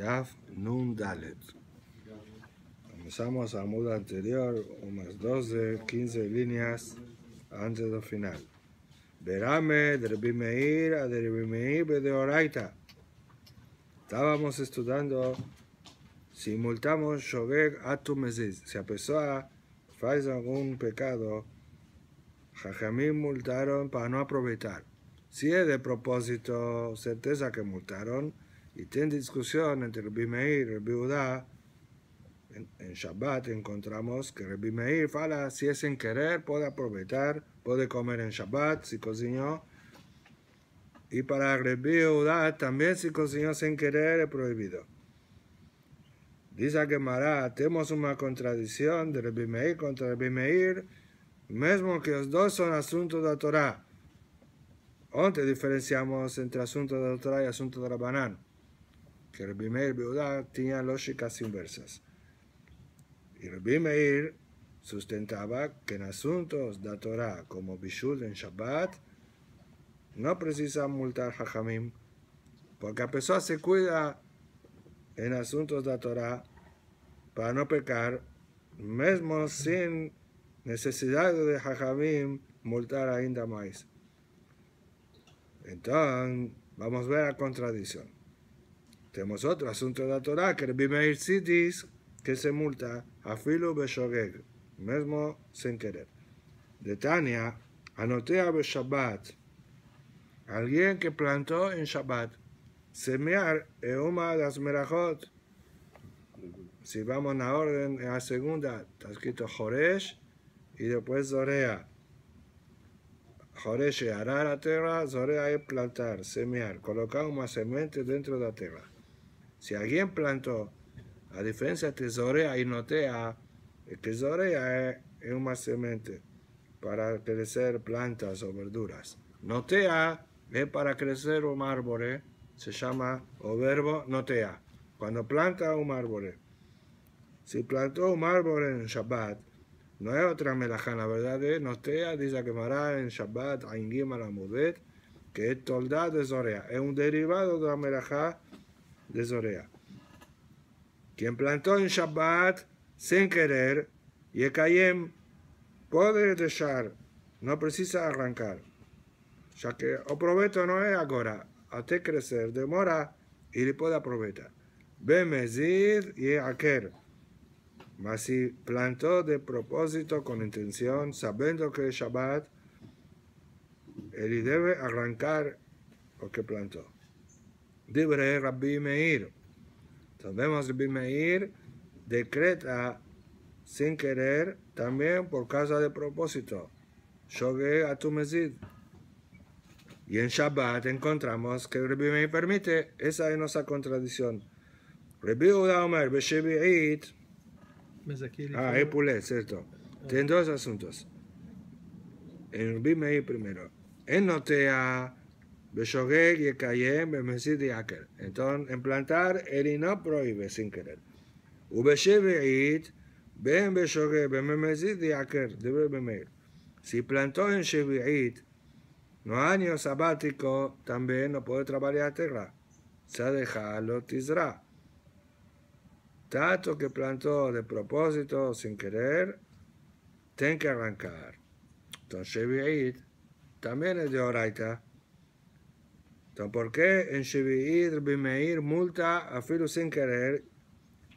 Daf Nun Dalet. Comenzamos a muda anterior, unas 12, 15 líneas antes del final. Verame, Derbimeir, Derbimeir, de Estábamos estudiando, si multamos Shogeg Atumesis. si a persona faz algún pecado, Jajamín multaron para no aprovechar. Si es de propósito, certeza que multaron y tiene discusión entre Rabbi Meir y Rabbi Udá. En, Shabbat encontramos que Rabbi Meir fala, si es sin querer, puede aprovechar, puede comer en Shabbat, si cocinó. Y para Rabbi Udá también si cocinó sin querer es prohibido. Dice que tenemos una contradicción de Rabbi Meir contra Rabbi Meir, mismo que los dos son asuntos de la Torah. ¿Dónde diferenciamos entre asunto de la Torah y asunto de la banana? que el Meir Beudá tenía lógicas inversas. Y el Meir sustentaba que en asuntos de Torah, como Bishul en Shabbat, no precisa multar Jajamim, porque a pesar se cuida en asuntos de Torah para no pecar, mismo sin necesidad de Jajamim multar ainda más. Entonces, vamos a ver la contradicción. Tenemos otro asunto de la Torah, que el Bimeir Sidis, que se multa a Filo Beshogeg, mismo sin querer. De Tania, anotea Beshabbat, alguien que plantó en Shabbat, semear Euma las Merajot. Si vamos a orden, en la segunda, está escrito Joresh y después Zorea. Joresh hará la tierra, Zorea es plantar, semear, colocar una semente dentro de la tierra. Si alguien plantó, a diferencia de tesorea y notea, ah, el tesorea es una semente para crecer plantas o verduras. Notea ah, es para crecer un árbol, eh, se llama o verbo notea, ah, cuando planta un árbol. Eh. Si plantó un árbol en Shabbat, no es otra melajá, la verdad es, eh, notea, dice que mará en Shabbat, la Mudet, que es toldad de Zorea, es un derivado de la melajá de Quien plantó en Shabbat sin querer, y Yekayem puede dejar, no precisa arrancar, ya que o provecho no es ahora, hasta crecer, demora y le puede aprovechar. Bemezid y aquel. Mas si plantó de propósito con intención, sabiendo que es Shabbat, él debe arrancar lo que plantó. Dibre Rabbi Meir. Sabemos Rabbi Meir decreta sin querer también por causa de propósito. Shogue a tu mesid. Y en Shabbat encontramos que Rabbi Meir permite. Esa es nuestra contradicción. Rabbi Uda Omer, Beshebi'it. Ah, Epule, cierto. Tiene dos asuntos. En Rabbi Meir primero. En entonces, en plantar, y no prohíbe sin querer. E si plantó en Shevi'it, e no año sabático, también no puede trabajar la tierra. Se deja lo tizra. Tanto que plantó de propósito, sin querer, tiene que arrancar. Entonces, Shevi'it e también es de Oraita. Entonces, ¿por qué en Shevi'ir Bimeir multa a filo sin querer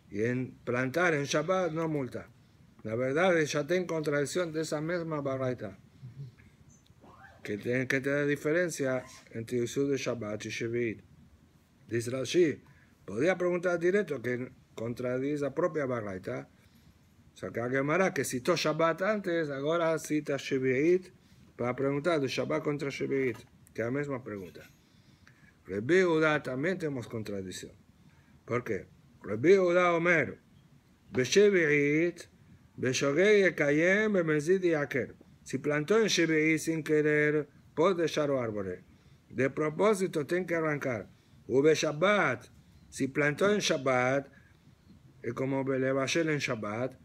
y en plantar en Shabbat no multa? La verdad es ya tengo contradicción de esa misma barraita. ¿Qué tiene que tener diferencia entre el uso de Shabbat y Shevi'ir. Dice Rashi, podría preguntar directo que contradice la propia barraita. O sea, que Gemara que citó Shabbat antes, ahora cita Shevi'it para preguntar de Shabbat contra Shevi'it, que es la misma pregunta. Rebbe también tenemos contradicción. ¿Por qué? Rebbe Udá Omer, Beshevi'it, Beshogei Ekayem, Bemezid Yaker. Si plantó en Shevi'it sin querer, puede el árbol. De propósito, tiene que arrancar. Ube Shabbat, si plantó en Shabbat, como Belevashel en Shabbat,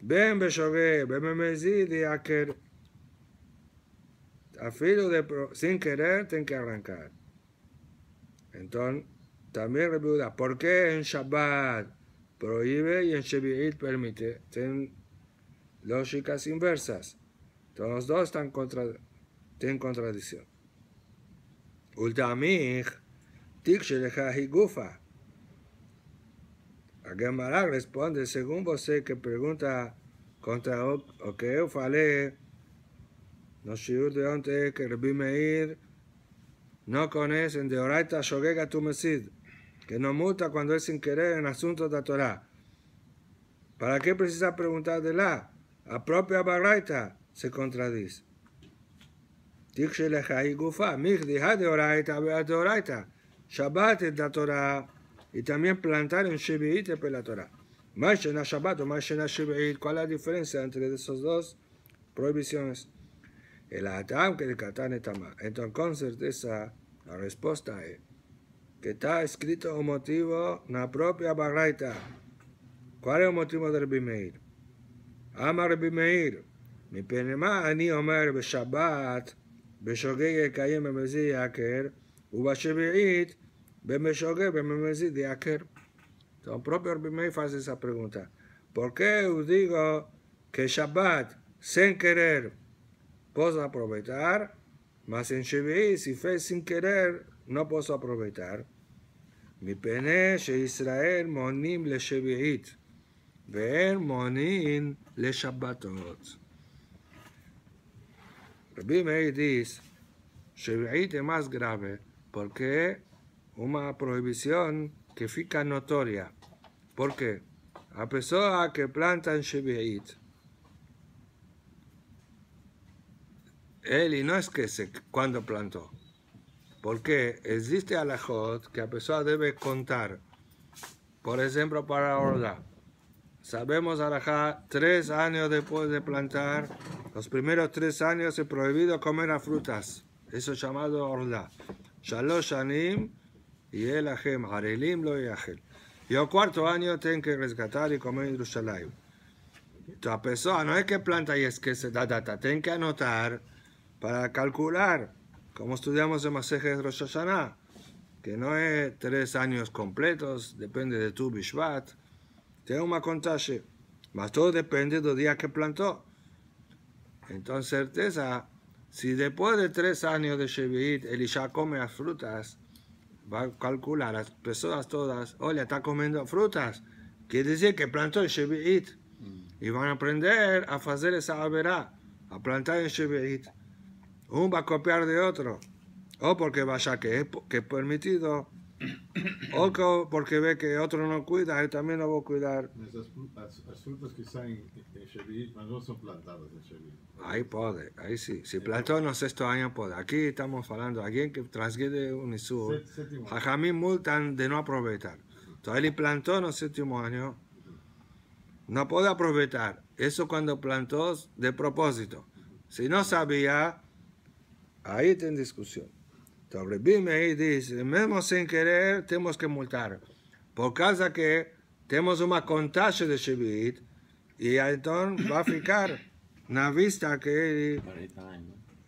ven Beshogei, Bemezid Yaker. Afilo de, sin querer, tiene que arrancar. Entonces, también reputa, ¿por qué en Shabbat prohíbe y en Shevi'it permite? Tienen lógicas inversas. Entonces, los dos están contra, tienen contradicción. Ultamich, Tikshelejahi Gufa. A Gemara responde, según vos que pregunta contra o que yo falé, no sé de antes que Rabbi Meir no conocen de oraita shogega tu mesid, que no multa cuando es sin querer en asuntos de Torah. ¿Para qué precisa preguntar de la? A propia baraita se contradice. Shabbat es la Torah y también plantar en Shevi'it es la Torah. Más Shabbat o más Shevi'it, ¿cuál es la diferencia entre esos dos prohibiciones? El Adam que está mal. Entonces, con certeza, la respuesta es que está escrito un motivo en la propia Baraita. ¿Cuál es el motivo del Rabbi Meir? Ama Rabbi Meir. Mi penema ani omer בשבת, בשוגג יקיים במזי יעקר, ובשביעית, de במזי Entonces, el propio Rabbi Meir hace esa pregunta. ¿Por qué os digo que Shabbat, sin querer, Puedo aprovechar, mas en Shevi, si fue sin querer, no puedo aprovechar. Mi pene, Israel, monim le Shevi'it, ve'er monim le Shabbatot. Rabbi Meir dice, Shevi'it es más grave, porque una prohibición que fica notoria. ¿Por qué? A persona que plantan Shevi'it, él y no es que se, cuando plantó, porque existe alajot que a persona debe contar. Por ejemplo, para Orda, sabemos alajá, tres años después de plantar, los primeros tres años es prohibido comer a frutas. Eso es llamado Orda. Shalosh Anim y el Ajem, Arelim lo Y el cuarto año tienen que rescatar y comer Yerushalayim. La persona no es que planta y es que se da data, tienen que anotar para calcular, como estudiamos en de Rosh Hashanah, que no es tres años completos, depende de tu Bishvat, Tengo un contaje, pero todo depende del día que plantó. Entonces, certeza, si después de tres años de Shevit, Elisha come las frutas, va a calcular las personas todas, oye, oh, está comiendo frutas, quiere decir que plantó el Shevit, mm. y van a aprender a hacer esa averá, a plantar en Shevit un va a copiar de otro, o porque vaya que es, permitido, o porque ve que otro no cuida, él también lo va a cuidar. Las, frutas que están en no son plantadas en Chevy. Ahí puede, ahí sí. Si plantó en los sexto años puede. Aquí estamos hablando, alguien que transgrede un ISU. jajamín multan de no aprovechar. Entonces él plantó en los séptimo año, no puede aprovechar. Eso cuando plantó de propósito. Si no sabía, Ahí está en discusión. Torrebim ahí dice, mismo sin querer, tenemos que multar. Por causa que tenemos una contagio de Shivit, y entonces va a ficar una vista que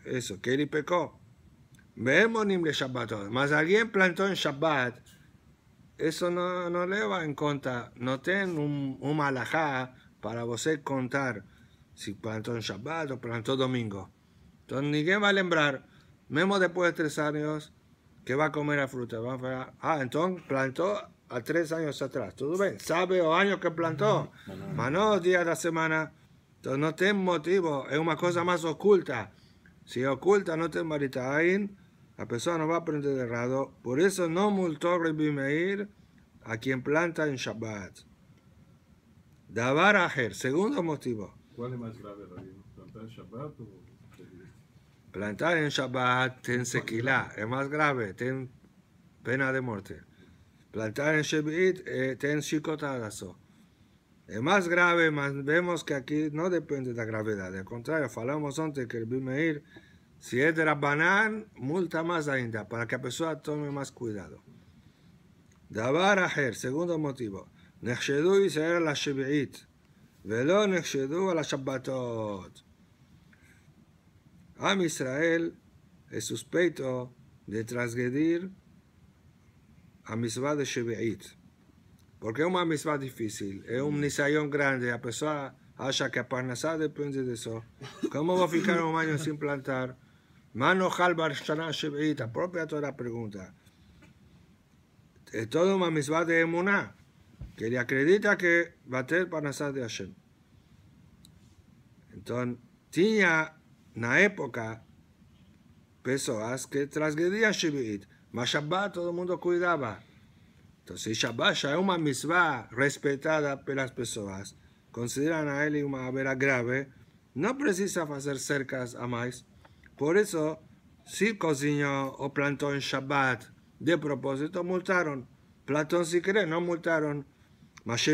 eso, que él pecó. Vemos Shabbat. Shabbat. Mas alguien plantó en Shabbat, eso no, no le va en cuenta. No tiene un, un malajá para usted contar si plantó en Shabbat o plantó domingo. Entonces ¿ningún va a lembrar, Vemos después de tres años, que va a comer la fruta. a ah, entonces plantó a tres años atrás. ¿Tú ves? ¿Sabe o años que plantó? Más no días de la semana. Entonces no ten motivo, es una cosa más oculta. Si oculta no ten maritain, la persona no va a aprender de errado. Por eso no multó Rebimeir a quien planta en Shabbat. Davar Aher, segundo motivo. ¿Cuál es más grave, rabino? ¿Plantar en Shabbat o...? Plantar en Shabbat, ten sequila, es más grave, ten pena de muerte. Plantar en Shabbat, eh, ten chicotadaso. Es más grave, pero vemos que aquí no depende de la gravedad. Al contrario, hablamos antes que el Bimeir, si es de Rabbanán, multa más ainda, para que la persona tome más cuidado. Dabar Aher, segundo motivo. la Shabbat, velo nechedu a la Shabbatot. Am Israel es suspeito de transgredir a misma de Shebe'it. Porque es una misma difícil, es un nisayón grande, a persona haya que Parnasá depende de eso. ¿Cómo va a ficar un año sin plantar? Mano Halbar Shana Shebe'it, propia toda la pregunta. Es todo una misma de Emuná, que le acredita que va a tener Parnasá de Hashem. Entonces, tenía na época, pessoas que transgrediam Shabbat, mas Shabbat todo mundo cuidava. Entón, se Shabbat já é uma misma respeitada pelas pessoas, consideram a ele uma vera grave. não precisa fazer cercas a mais. Por isso, se cozinhou ou plantou em Shabbat de propósito, multaron. Platão si quer, não multaron. Mas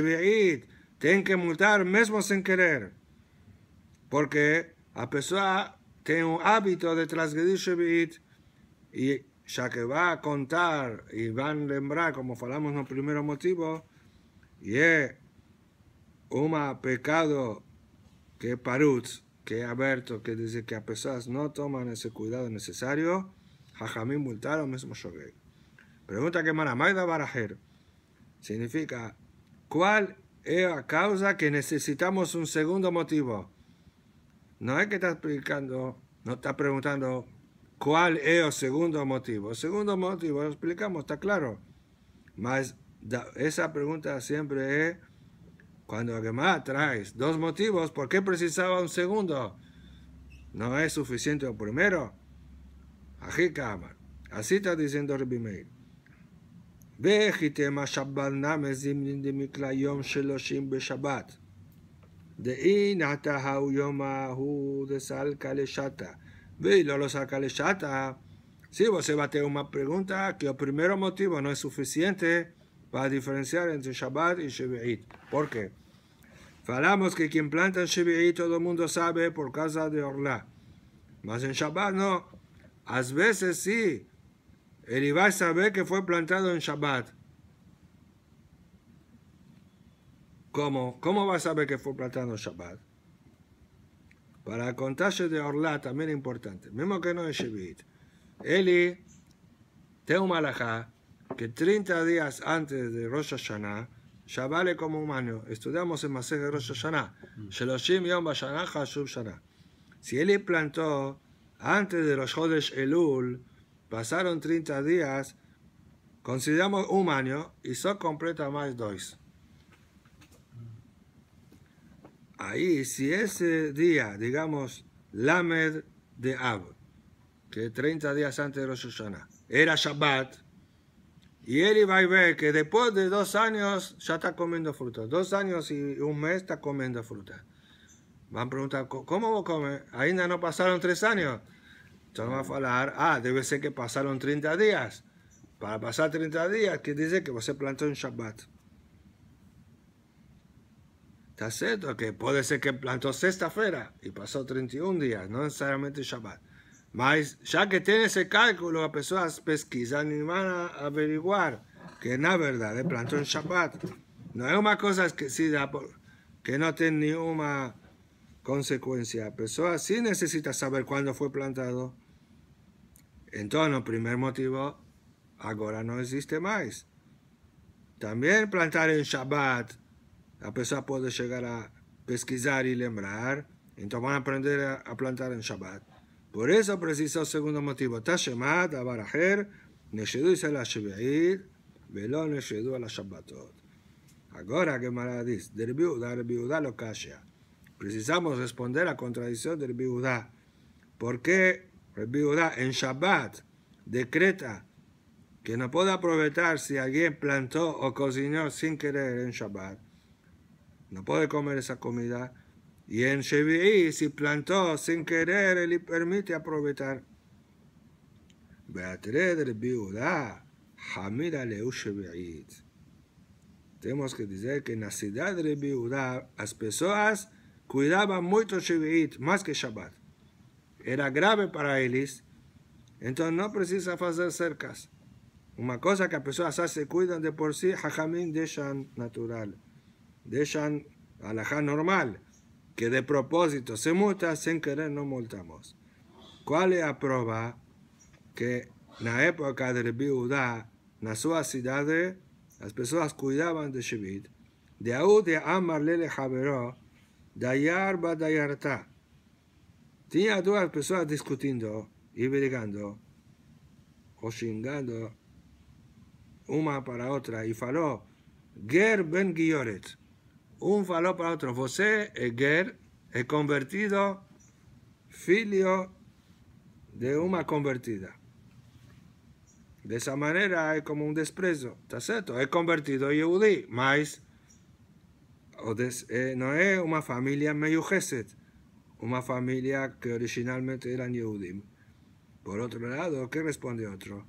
tem que multar mesmo sem querer. Porque a pesar tem un hábito de transgredir y ya que que a contar e a lembrar, como falamos no primeiro motivo, y es un pecado que es parut, que es aberto, que dice que a pessoas no toman ese cuidado necesario, Jajamim multaram mesmo mismo pregunta que Maida Barajer significa, ¿cuál es la causa que necesitamos un segundo motivo? No es que está explicando, no está preguntando cuál es el segundo motivo. segundo motivo lo explicamos, está claro. Más esa pregunta siempre es cuando más traes dos motivos, ¿por qué precisaba un segundo? No es suficiente el primero. Así está diciendo Rabbi Meir. Shabbat? de inata hu de salcalechata. sí los salcalechata. Si a tener una pregunta que el primer motivo no es suficiente para diferenciar entre Shabbat y Shevi'it. Por qué? Falamos que quien planta Shevi'it todo el mundo sabe por causa de Orlá. Mas en Shabbat A veces sí. sí el a saber que fue plantado en Shabbat. ¿Cómo? ¿Cómo va a saber que fue plantando Shabbat? Para el de Orlá también es importante. Mismo que no es Shevit. Eli, tengo que 30 días antes de Rosh Hashanah, ya vale como humano. Estudiamos en Masej de Rosh Hashanah. Mm. Hashub Si Eli plantó antes de los Jodesh Elul, pasaron 30 días, consideramos un año y son completa más dos. ahí, si ese día, digamos, Lamed de Ab, que 30 días antes de Rosh Hashanah, era Shabbat, y él iba a ver que después de dos años ya está comiendo fruta. Dos años y un mes está comiendo fruta. Van a preguntar, ¿cómo vos comes? Ainda no pasaron tres años. Entonces va a hablar, ah, debe ser que pasaron 30 días. Para pasar 30 días, que dice que vos plantó un Shabbat. Está que puede ser que plantó sexta feira y pasó 31 días, no necesariamente Shabbat. Mas ya que tiene ese cálculo, a personas pesquisan y van a averiguar que en la verdad, plantó en Shabbat. No es una cosa que por, que no tiene ninguna consecuencia. La persona sí necesita saber cuándo fue plantado. Entonces, el primer motivo, ahora no existe más. También plantar en Shabbat la persona puede llegar a pesquisar y lembrar, entonces van a aprender a, plantar en Shabbat. Por eso precisa el segundo motivo. Tashemat, abaracher, Neshedu y a la Ahora que maradis? Derbiuda, Precisamos responder a la contradicción del viuda. ¿Por qué el en Shabbat decreta que no puede aprovechar si alguien plantó o cocinó sin querer en Shabbat? no puede comer esa comida. Y en Shevi'i, si plantó sin querer, le permite aprovechar. Tenemos que decir que en la ciudad de Biudá las personas cuidaban mucho Shevi'it, más que Shabbat. Era grave para ellos, entonces no precisa hacer cercas. Una cosa que las personas se cuidan de por sí, Jajamín dejan natural dejan alajá normal, que de propósito se multa, sin querer no multamos. ¿Cuál es la prueba? Que en la época de viuda en su ciudad, las personas cuidaban de Shevit. De ahí de Amarle le Javeró, Dayar Tenía dos personas discutiendo y brigando, o chingando una para otra, y faló, Ger ben un valor para otro, José Eger, eh, es convertido, filio de una convertida. De esa manera es como un desprezo, ¿está cierto? Es convertido a Yehudi, mas eh, no es una familia meyujeset, una familia que originalmente eran Yehudim. Por otro lado, ¿qué responde otro?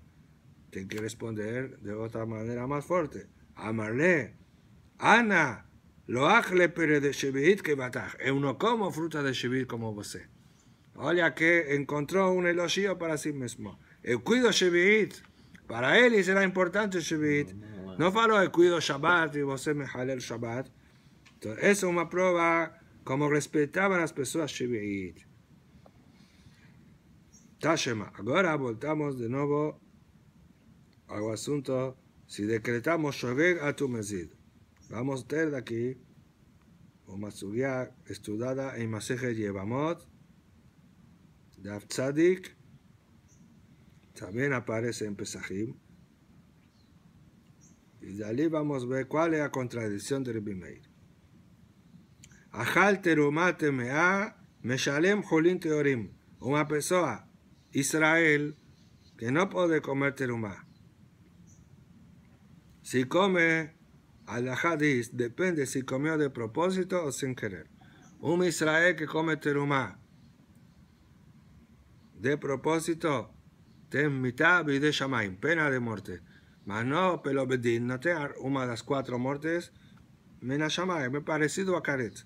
Tiene que responder de otra manera más fuerte. Amarle, Ana, lo le pere de Shevit que bataj. Y no como fruta de Shevit como vosé? Olha que encontró un elogio para sí mismo. El cuido Shevit. Para él y será importante Shevit. No falo el cuido Shabbat y vos me jale el Shabbat. Entonces, es una prueba como respetaban las personas Shevit. Tashema. Ahora voltamos de nuevo al asunto. Si decretamos Shogeg a tu mezid. Vamos a de aquí O suya estudiada en Maseje Yevamot, De Tzadik, también aparece en Pesajim. Y de allí vamos a ver cuál es la contradicción de Rabbi Meir. Ajal terumate mea meshalem jolín teorim. Una persona, Israel, que no puede comer terumá. Si come al hadiz depende si comió de propósito o sin querer. Un Israel que come terumá de propósito, ten mitad de shamaim, pena de muerte. Mas no, pero bedin, no tenga una de las cuatro muertes, la shamayim, me parecido a Karet.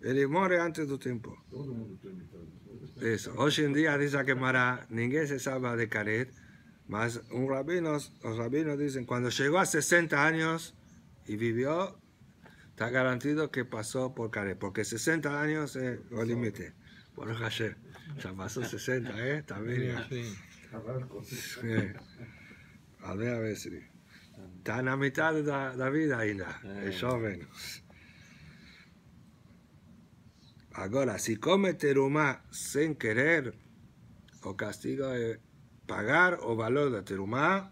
Él muere antes del tiempo. Eso. Hoy en día dice que Mara, ninguém se salva de Karet. Más un rabino, los rabinos dicen, cuando llegó a 60 años y vivió, está garantido que pasó por Care, porque 60 años es el límite. Bueno, ya pasó 60, ¿eh? También. bien. A ver, a ver Está en la mitad de la, vida ainda, eh. es joven. Ahora, si come terumá sin querer, o castigo pagar o valor de terumá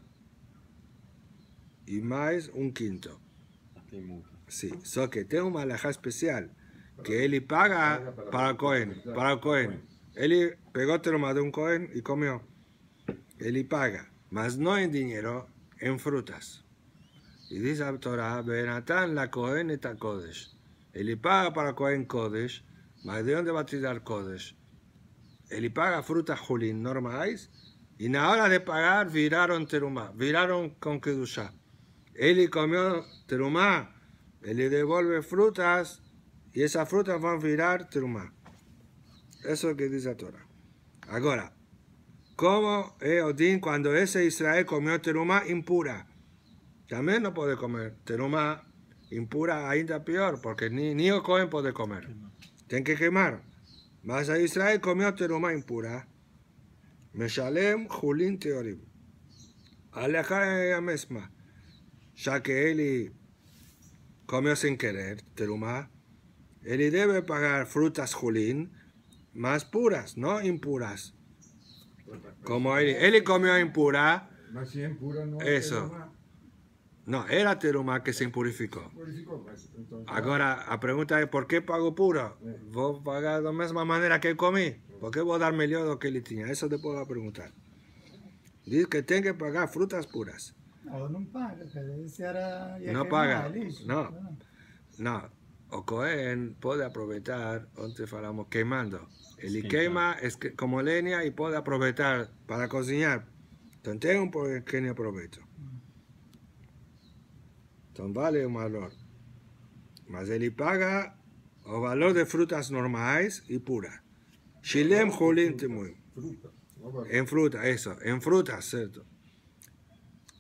y más un quinto. Sí, solo que tengo una alhaja especial que él paga para Cohen, para Cohen. Él pegó terumá de un Cohen y comió. Él paga, mas no en dinero, en frutas. Y dice la Torah, Benatán la Cohen está Kodesh. Él paga para Cohen Kodesh, mas ¿de dónde va a tirar Kodesh? Él paga frutas Julín normales y en la hora de pagar viraron terumá, viraron con kedushá. Él comió terumá, él le devuelve frutas y esas frutas van a virar terumá. Eso es lo que dice la Torah. Ahora, es Odín cuando ese Israel comió terumá impura? También no puede comer terumá impura ainda peor, porque ni, ni Cohen puede comer. Tiene que quemar. Mas a Israel comió terumá impura julín חולין Alejar en ella misma, ya que él comió sin querer, teruma, él debe pagar frutas julín más puras, no impuras. Como él él comió impura. Eso. No, era teruma que se impurificó. Pues, Ahora, la pregunta es, ¿por qué pago puro? a pagar de la misma manera que comí. ¿Por qué voy a dar de lo que tenía? Eso te puedo preguntar. Dice que tiene que pagar frutas puras. No, no paga, No paga, no. o Cohen puede aprovechar, antes hablamos quemando. Él quema es que, como leña y puede aprovechar para cocinar. Entonces un pequeño aprovecho. Entonces vale un valor. Mas él paga o valor de frutas normales y puras. Shilem Julim Temuim. En fruta, eso. En frutas, ¿cierto?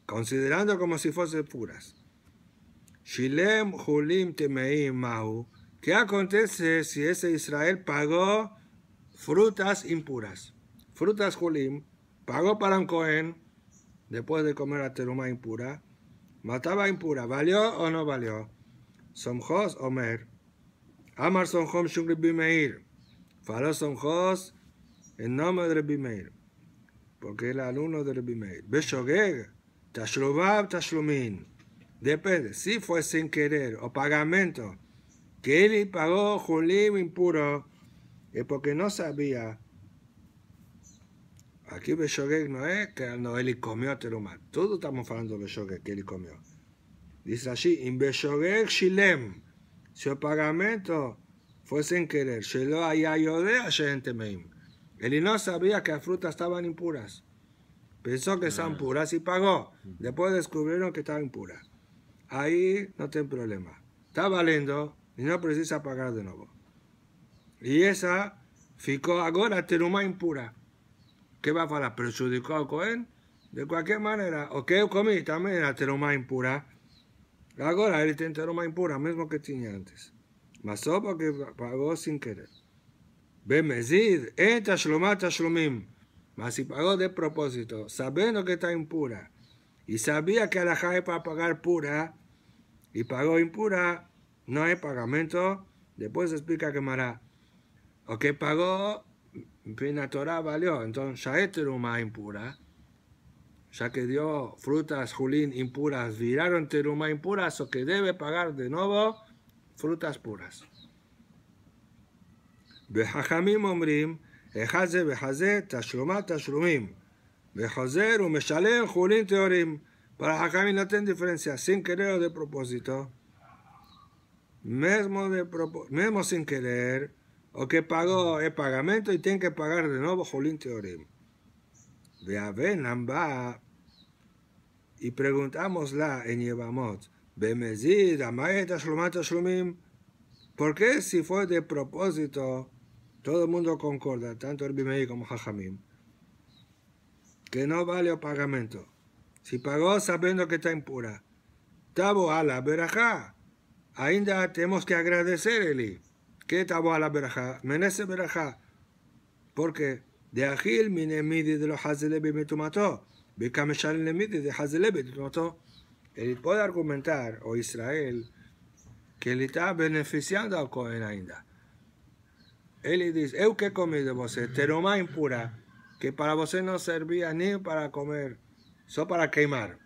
Considerando como si fuesen puras. Shilem Julim Temeim ma'u, ¿Qué acontece si ese Israel pagó frutas impuras? Frutas Julim. Pagó para un Cohen. Después de comer a teruma impura. Mataba impura. ¿Valió o no valió? Somjos Omer. Amar Somjom Shungri Bimeir. Faló Son Jos en nombre de Rebbe Meir, porque EL alumno de Rebbe Meir. Beshogeg, TASHLUBAB Tashlumin. Depende, si fue sin querer o pagamento que él pagó Julio impuro, es porque no sabía. Aquí Beshogeg no es que no, él comió Terumá. Todos estamos hablando de Beshogeg, que él comió. Dice allí, en Beshogeg Shilem. Si el pagamento fue sin querer. Él no sabía que las frutas estaban impuras. Pensó que estaban ah. puras y pagó. Después descubrieron que estaban impuras. Ahí no tiene problema. Está valiendo y no precisa pagar de nuevo. Y esa ficó ahora teruma impura. ¿Qué va a para ¿Prejudicó a Cohen? De cualquier manera, o qué comí también era teruma impura. Ahora él tiene teruma impura, mismo que tenía antes porque pagó sin querer. Bemezid, et ashlomá Mas si pagó de propósito, sabiendo que está impura, y sabía que alajá es para pagar pura, y pagó impura, no hay pagamento. Después explica que Mará. O que pagó, en Torah valió. Entonces, ya es teruma impura. Ya que dio frutas, julín impuras, viraron teruma este impuras, o que debe pagar de nuevo frutas puras. בחכמים אומרים, אחד זה וחזה, תשלומה תשלומים. וחוזר ומשלם חולין טהורים. Para Jacami no tiene diferencia, sin querer o de propósito. Mesmo, de mesmo sin querer, o que pagó el pagamento y tiene que pagar de nuevo Jolín Teorem. Ve a Benamba y la en Yevamot. Bemezid, Amayet, Ashlomat, Shumim. ¿Por qué si fue de propósito, todo el mundo concorda, tanto el Bimei como Jajamim, que no vale el pagamento? Si pagó sabiendo que está impura. Tabo ala, la Ainda tenemos que agradecer, Eli. ¿Qué tabo ala, la verajá? Menese verajá. Porque de Agil, minemidi de los hazelebi me tomató. Bekameshal, nemidi de hazelebi me tomató él puede argumentar, o Israel, que él está beneficiando al Cohen ainda. Él dice, eu que comí de vos, teroma impura, que para vos no servía ni para comer, solo para queimar.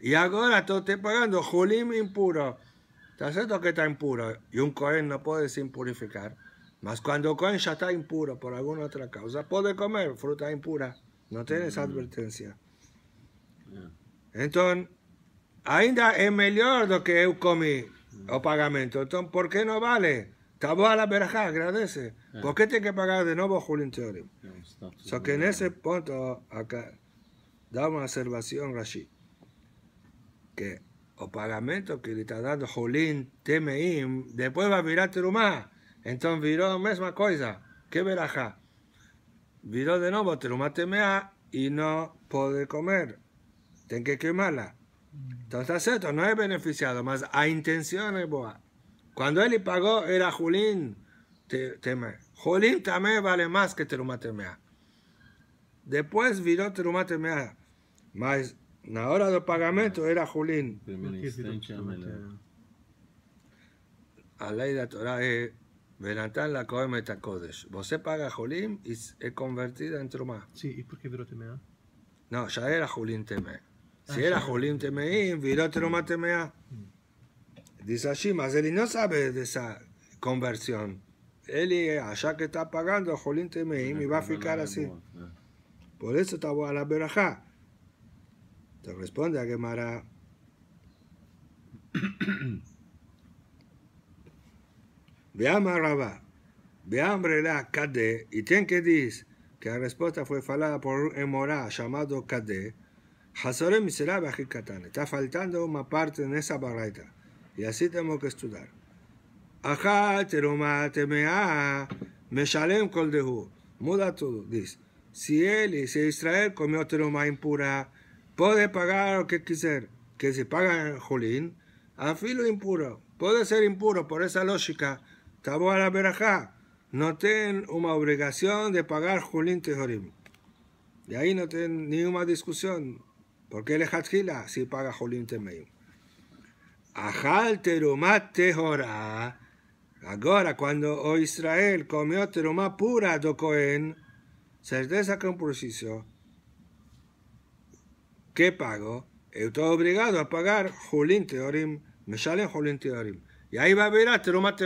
Y ahora tú estás pagando Julim impuro. ¿Está cierto que está impuro? Y un Cohen no puede sin purificar. Mas cuando Cohen ya está impuro por alguna otra causa, puede comer fruta impura. No esa mm. advertencia. Ah. Entonces, ainda es melhor do que eu comi o pagamento. entonces, por qué no vale? Está a a verja, agradece. Eh. ¿Por qué tiene que pagar de nuevo Julio Teorim? Só que ese punto, acá, da una observación, Rashid, que o pagamento que le está dando Julín Temeim, después va a virar Terumá. Entonces viró misma cosa. ¿Qué verajá? Viró de nuevo Terumá Temeá y no puede comer. Tiene que quemarla. Entonces está cierto, no es beneficiado, más a intenciones boa. Cuando él pagó era Julín Teme. Julín también vale más que Teruma Después viró Teruma Temea. Mas na hora do pagamento era Julín. La ley de la Torah es Benatán la Cohen Vos paga Julín y es convertida en Teruma. Sí, ¿y por qué viró Temea? No, ya era Julín Temea si era Jolim Temeim, Viroteroma Temea. Dice así, mas él no sabe de esa conversión. Eli, allá que está pagando Jolim Temeim, y va a ficar así. Por eso está a la verajá. Te responde a Gemara. Veamos Rabá. Veamos la Kade. Y tiene que decir que la respuesta fue falada por un Emorá llamado Kade. Hazore miserá que Está faltando una parte en esa barreta. Y así tenemos que estudiar. Ajá, teroma, temea, meshalem Muda todo. Dice, si él y si Israel comió teruma impura, puede pagar lo que quiser. Que se paga en Jolín, afilo impuro. Puede ser impuro por esa lógica. Tabo a la verajá. No tienen una obligación de pagar julín Tejorim. De ahí no tienen ninguna discusión porque qué le si paga Jolín A Ajal terumá tehorá. Ahora, cuando oh Israel comió terumá pura do Cohen, certeza que un proceso. ¿Qué pago? estoy obligado a pagar Jolín Teorim. Me sale Jolín Teorim. Y ahí va a ver a terumá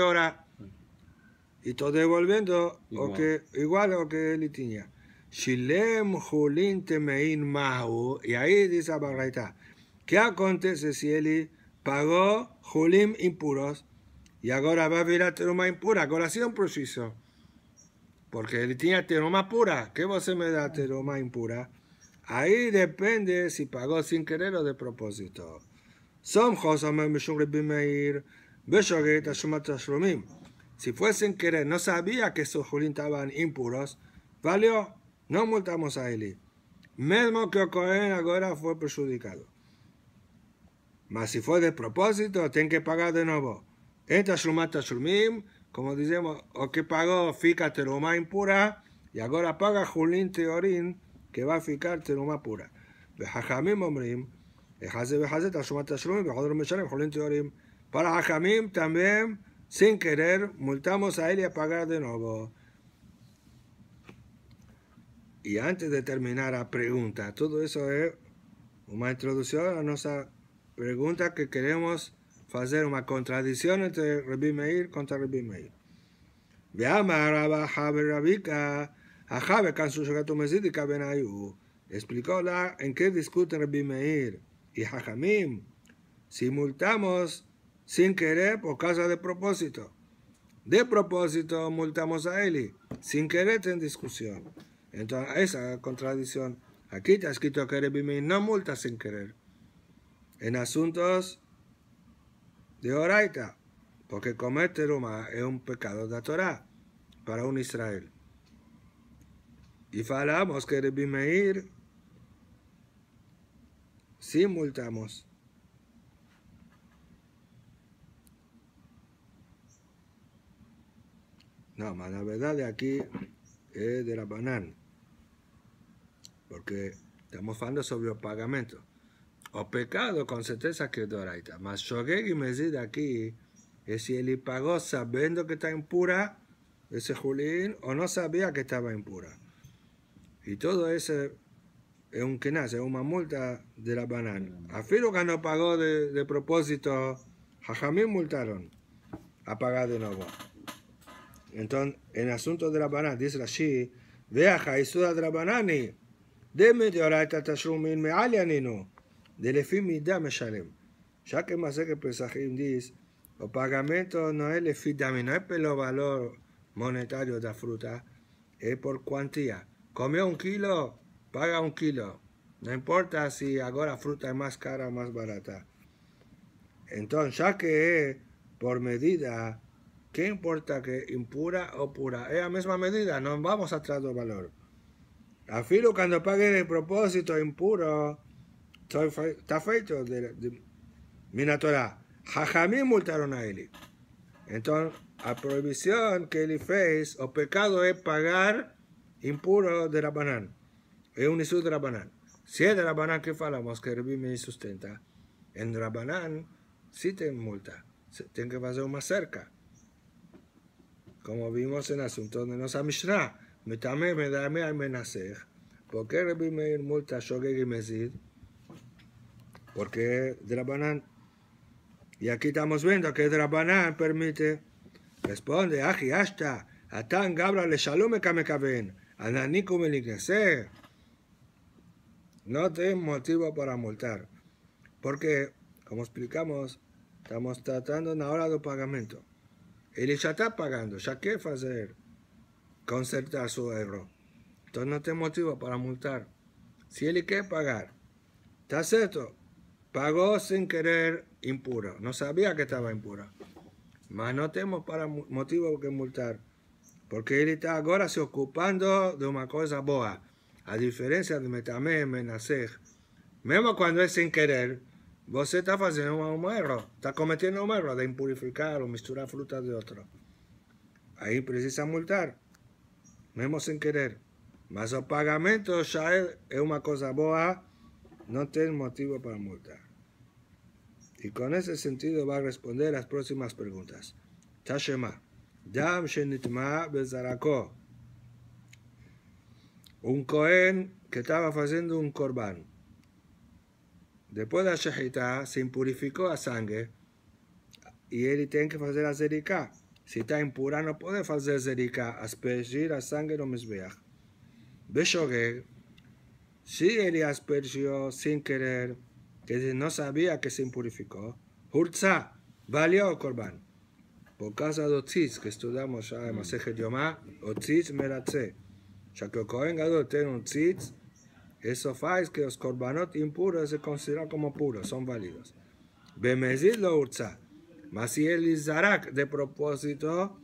Y estoy devolviendo igual. o que, igual o que él tenía. Shilem Julin Temein Mahu. Y ahí dice Abarraita, ¿qué acontece si él pagó Julim impuros y ahora va a ver a Teruma impura? Ahora sido un proceso. Porque él tenía Teruma pura. ¿Qué vos me da Teruma impura? Ahí depende si pagó sin querer o de propósito. Si fue sin querer, no sabía que sus julín estaban impuros, valió. No multamos a Eli. Mesmo que o ahora fue perjudicado. Mas si fue de propósito, tiene que pagar de nuevo. Esta sumata Shulmim, como decimos, o que pagó, fica más impura, y e ahora paga Julín Teorim, que va a ficar más pura. sumata Shulmim, Julín Teorim. Para Jamim, también, sin querer, multamos a él a pagar de nuevo. Y antes de terminar la pregunta, todo eso es una introducción a nuestra pregunta que queremos hacer una contradicción entre Rabbi Meir contra Rabbi Meir. Explicó la en qué discuten Rabbi Meir y Hajamim. Si multamos sin querer por causa de propósito. De propósito multamos a Eli, sin querer en discusión. Entonces, esa contradicción. Aquí te has escrito que Rebimir no multa sin querer. En asuntos de Oraita, porque cometer teruma es un pecado de la Torah para un Israel. Y falamos que ir si multamos. No, más la verdad de aquí es de la banana porque estamos hablando sobre los pagamentos. O pecado, con certeza que es doraita. Mas que y Mesid aquí es si él pagó sabiendo que está impura, ese juliín, o no sabía que estaba impura. Y todo ese es un quinas, es una multa de la banana. Afiro que no pagó de, de propósito, me multaron a pagar de nuevo. Entonces, en el asunto de la banana, dice allí, viaja y Jesús de la banana de Medioraita Tashlumin me alianino, de lefim shalem. Ya que más que Pesajim dice, o pagamento no es lefidami, no es pelo valor monetario de la fruta, es por cuantía. Comió un kilo, paga un kilo. No importa si ahora la fruta es más cara o más barata. Entonces, ya que es por medida, ¿qué importa que impura o pura? Es la misma medida, no vamos atrás del valor. Afilo cuando pague el propósito impuro, está feito de, de Minatorá. multaron a él. Entonces, la prohibición que él fez, o pecado es pagar impuro de la banana Es un isú de banana. Si es de la banana que falamos, que me sustenta, en la banana sí te multa. Tiene que pasar más cerca. Como vimos en asuntos de nuestra Mishnah me מטמא מדמה ¿Por qué me רבי multa yo שוגג y מזיד, porque Drabanán, y aquí estamos viendo que Drabanán permite, responde, Aji hasta Atán Gabra le Shalom Kamekaben, me Meliknese. No tiene motivo para multar, porque, como explicamos, estamos tratando una hora de pagamento. Él ya está pagando, ya qué hacer consertar su error. Entonces no te motivo para multar. Si él quiere pagar, está cierto, pagó sin querer impuro, no sabía que estaba impuro. Mas no tenemos para motivo que multar, porque él está ahora se ocupando de una cosa boa, a diferencia de Metamé, Menasej. Mismo cuando es sin querer, vos está haciendo un error, está cometiendo un error de impurificar o misturar frutas de otro. Ahí precisa multar mesmo sin querer. Mas el pagamento de é, es una cosa boa, no tiene motivo para multar. Y con ese sentido va a responder las próximas preguntas. Tashema. Dam shenitma Un cohen que estaba haciendo un corbán. Después de la se impurificó a sangre y él tiene que hacer la zerika. Si está impura, no puede hacer zerika, aspergir a sangre o mesbeach. Beshogeg, si él aspergió sin querer, que no sabía que se impurificó, urza, valió Corban. Por causa de tzitz, que estudiamos ya en Maseje Yomá, tzitz merace. Ya que el Cohen de tiene un Tzitz, eso hace que los Corbanot impuros se consideran como puros, son válidos. Bemezid lo urza. Mas si él Izarak de propósito,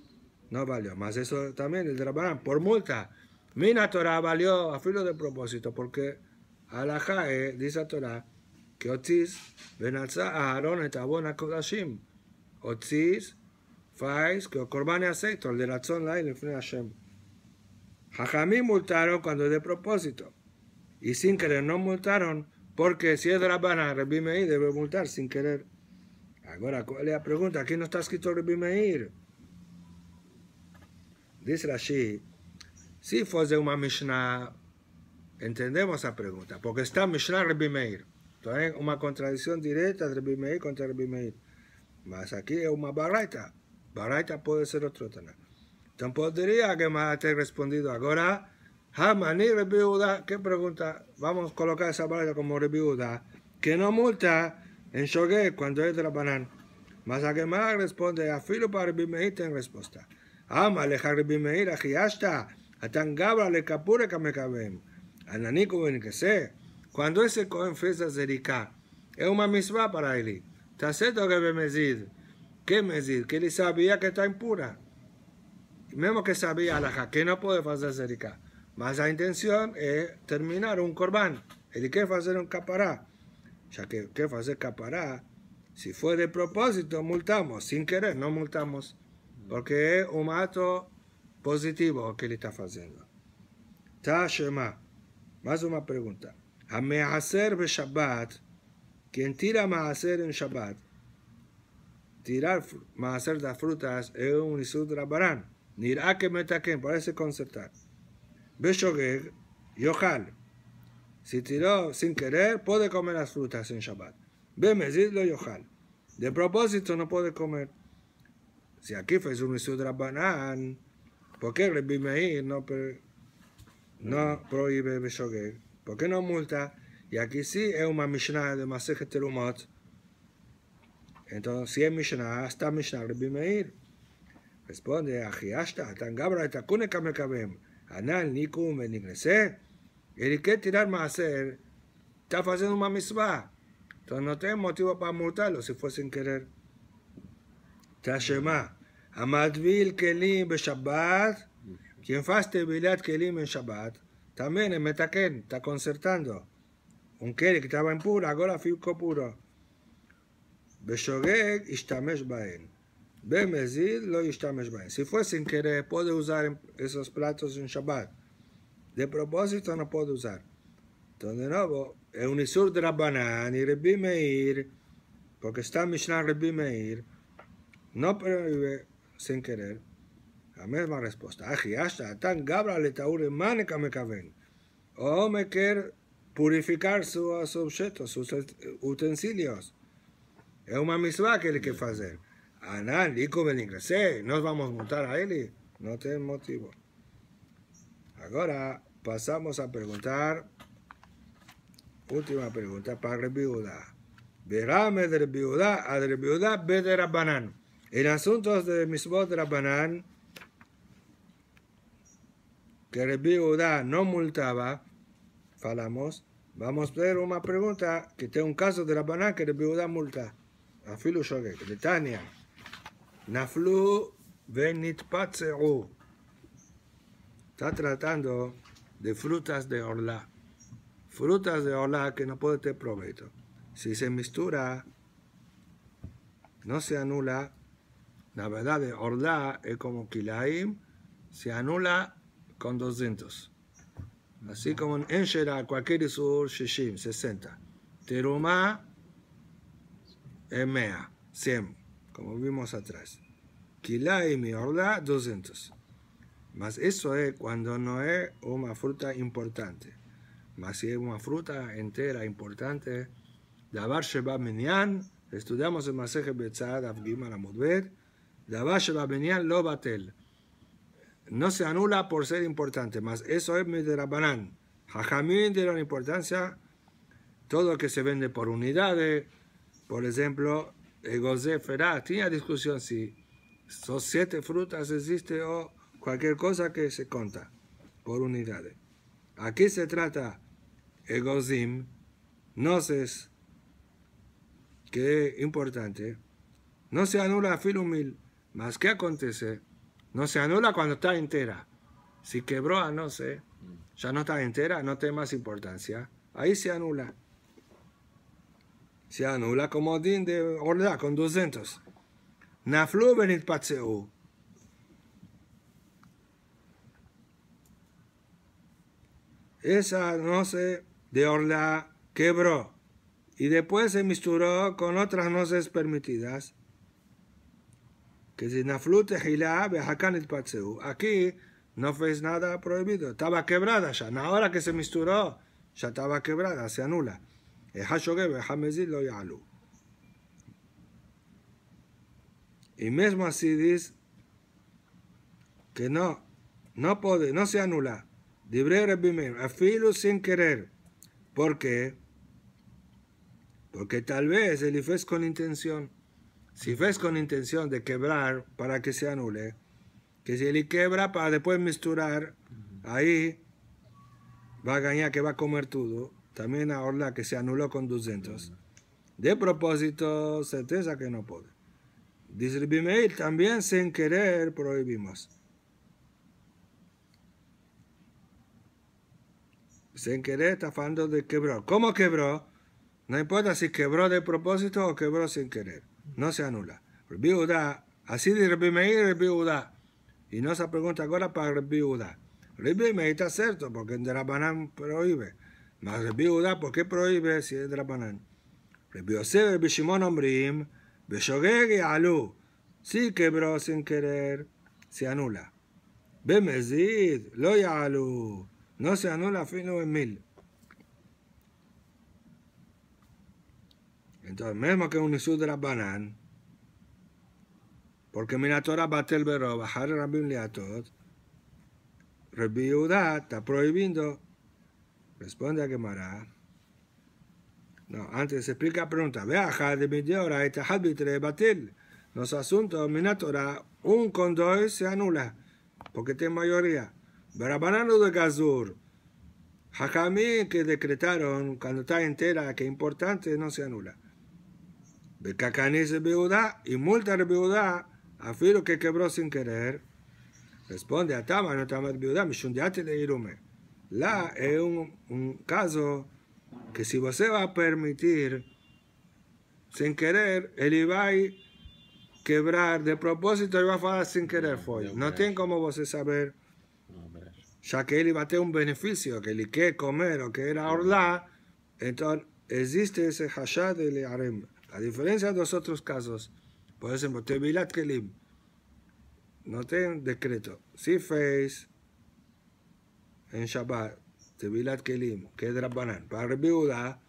no valió. Mas eso también, el Drabarán, por multa. Mina Torah valió a filo de propósito, porque Alajae eh, dice a Torah que Otis venazá a Aarón con kodashim. Otis fais que Corban acepto, el de la zona y el a Hashem. Jajamí multaron cuando es de propósito. Y sin querer no multaron, porque si es de la debe multar sin querer. Agora, qual é a pergunta? Aqui não está escrito Rabi Meir. Diz Rashi, se fosse uma Mishnah, entendemos a pergunta, porque está Mishnah Rabi Meir. Então é uma contradição direta de Rabi Meir contra Rabi Meir. Mas aqui é uma baraita. Baraita pode ser outro Tanakh. Então poderia Gemara ter respondido agora, Hamani Rebiuda, que pergunta? Vamos colocar essa baraita como Rebiuda, que não multa En Shogé, cuando es de la banana. Mas Agemar responde, filo para Bimeir en respuesta. Ama alejar Bimeir, está a gabra le capure ¡A nanico ven que sé. Cuando ese cohen a zerika, es una misma para él. cierto que bemezid. ¿Qué mezid? Que él sabía que está impura. Mismo que sabía la que no puede hacer zerika. Mas la intención es terminar un corbán. El que hacer un capará ya que ¿qué hacer escapará Si fue de propósito, multamos. Sin querer, no multamos. Porque es un acto positivo que le está haciendo. Tashema. Más una pregunta. A hacer de Shabbat. Quien tira hacer en Shabbat. Tirar hacer de frutas es un isud rabarán. Nirá que quien Parece concertar. y Ojal. Si tiró sin querer, puede comer las frutas en Shabbat. Bemezid lo yojal. De propósito no puede comer. Si aquí fue un banana, ¿por qué Rebbe Meir no, no prohíbe Beshogeg? ¿Por qué no multa? Y aquí sí es una Mishnah de Masejet Terumot. Entonces, si es Mishnah, está Mishnah Rebbe Meir. Responde, Ajiashta, Tangabra, Takune Kamekabem, Anal, Nikum, Nignese. El que tirar más hacer está haciendo uma misma. Entonces no tiene motivo para multarlo si fue sin querer. Tashema. Amadvil kelim Beshabbat. Quien hace bilat kelim en Shabbat. También en Metaken está concertando. Un keli que estaba impuro, ahora ficó puro. Beshogeg ishtamesh baen. Bemezid lo ishtamesh baen. Si fue sin querer, puede usar esos platos en Shabbat de propósito no puedo usar. Entonces, de nuevo, es un Isur de banana y Rabbi Meir, porque está Mishnah Rabbi Meir, no prohíbe sin querer. La misma respuesta. tan gabra le taure me caben. O me quer purificar sus objetos, sus utensilios. Es una misma que hay que hacer. Anal, y como el nos vamos a montar a él, no tiene motivo. Ahora, pasamos a preguntar, última pregunta para el viuda. Verame del viuda, a del viuda, ve de mis En asuntos de votos de Rabbanán, que el viuda no multaba, falamos, vamos a ver una pregunta que tiene un caso de la banana que el viuda multa. Afilu shogek, de Tania. Naflu Está tratando de frutas de orla. Frutas de orla que no puede tener provecho. Si se mistura, no se anula. La verdad de orla es como kilaim, se anula con 200. Así como en Enshera, cualquier sur, shishim, 60. Teruma, emea, 100, como vimos atrás. Kilaim y orla, 200. Mas eso es cuando no es una fruta importante. Mas si es una fruta entera importante, Davar Sheba Minyan, estudiamos el Maseje Betzad la Davar Sheba Minyan lo batel. No se anula por ser importante, mas eso es Midrabanan. de la importancia todo lo que se vende por unidades. Por ejemplo, Egozé Ferá, tenía discusión si son siete frutas existe o cualquier cosa que se conta por unidades. Aquí se trata egozim, noces, que es importante, no se anula filumil, más que acontece, no se anula cuando está entera. Si quebró a no sé, ya no está entera, no tiene más importancia. Ahí se anula. Se anula como din de orda con 200. Naflu benit patseu. esa noce de orla quebró y después se misturó con otras noces permitidas. Que si naflute gilá behakanit patseu. Aquí no fue nada prohibido. Estaba quebrada ya. Ahora que se misturó, ya estaba quebrada, se anula. E y mismo así dice que no, no puede, no se anula. Dibre Rabbi a afilo sin querer. ¿Por qué? Porque tal vez él fez con intención. Si fez con intención de quebrar para que se anule, que si él quebra para después misturar, ahí va a ganar que va a comer todo. También ahora que se anuló con 200. De propósito, certeza que no puede. Dice el también sin querer prohibimos. sin querer está hablando de quebró. ¿Cómo quebró? No importa si quebró de propósito o quebró sin querer. No se anula. Rabbi así de Rabbi Meir, Rabbi Y no se pregunta ahora para Rabbi Udá. Meir está cierto porque en Drabanán prohíbe. Mas Rabbi ¿por qué prohíbe si es Drabanán? Rabbi Yosef, Rabbi Shimon Omrim, Beshogeg y Alú. si quebró sin querer, se anula. Bemezid, lo alú no se anula fin 9000. Entonces, mismo que un isud de banan. porque Minatora Batel Beró, bajar Rabim Liatot, Rabbi Yehuda está prohibiendo. Responde a Gemara. No, antes se explica la pregunta. ve de mi ahora este árbitro Batel. Los asuntos Minatora, un con dos se anula, porque tiene mayoría. Barabanano de Gazur. Jajamí que decretaron cuando está entera que importante no se anula. Becacanés Beudá y multa de Beudá, afirmo que quebró sin querer. Responde a Tama, no de Beudá, Mishundiate de Irume. La es un, caso que si usted va a permitir sin querer, él va a quebrar de propósito y va a hacer sin querer. Fue. No tiene como usted saber ya que él iba a tener un beneficio, que le quiere comer o que era orla, entonces existe ese de le harem. A diferencia de los otros casos, por ejemplo, Tevilat Kelim, no tiene decreto. Si fez en Shabbat, Tevilat Kelim, que es Rabbanán, para viuda,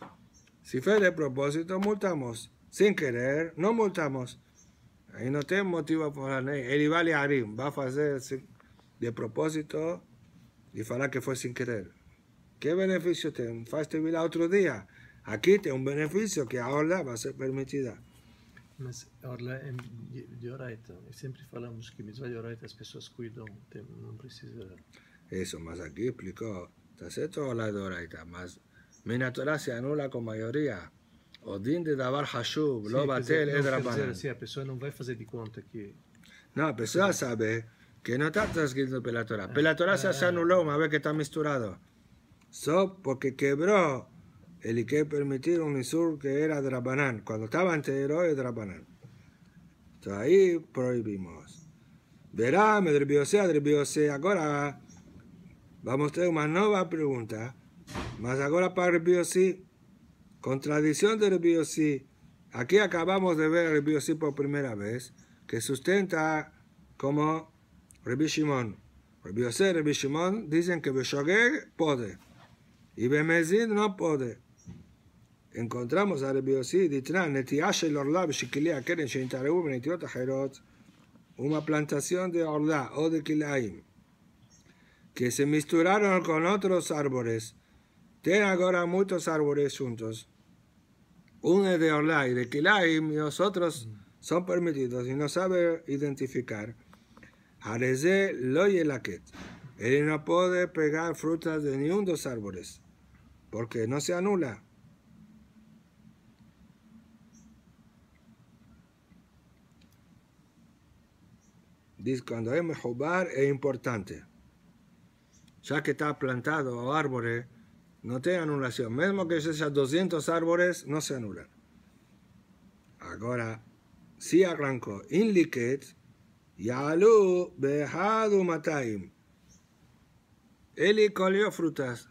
si fez de propósito, multamos. Sin querer, no multamos. Ahí no tiene motivo por la ley. Él iba a hacer de propósito y falar que fue sin querer. ¿Qué beneficio te faste vida otro día? Aquí te un beneficio que ahora va a ser permitida. Mas es de y Siempre falamos que mis de personas as cuidan. No precisa... Eso, mas aquí explicó. está certo es de oraita, mas mi naturaleza se anula com mayoría Odin de Davar Hashub, lo batel, pues, edrabanan. Pues, Sim, a pessoa va a hacer de conta que... No, a pessoa sabe... Que no está transcrito Pelatora. Ah, Pelatora se anuló a ver que está misturado. So, porque quebró el que permitir un misur que era Drabanán. Cuando estaba entero era Drabanán. Entonces ahí prohibimos. Verá, me a derbiosea. Ahora vamos a tener una nueva pregunta. Más ahora para Biosi. Contradicción del Biosi. Aquí acabamos de ver el Biosi por primera vez, que sustenta como Rabbi Shimon. Rabbi Yosef Shimon dicen que Beshogue puede y Bemezid no puede. Encontramos a Rabbi Yosef Ditran, el lorla Beshikilia, Keren, Shintareu, una plantación de Orla o de Kilaim, que se misturaron con otros árboles. Tienen ahora muchos árboles juntos. Uno es de Orla y de Kilaim, y los otros son permitidos y no sabe identificar. Arezé lo yelaket. Él no puede pegar frutas de ni un dos árboles, porque no se anula. Dice, cuando es es importante. Ya que está plantado árboles, no tiene anulación. mesmo que sean 200 árboles, no se anulan. Ahora, si arrancó, inliquet, Yalu Behadu Mataim. Eli colió frutas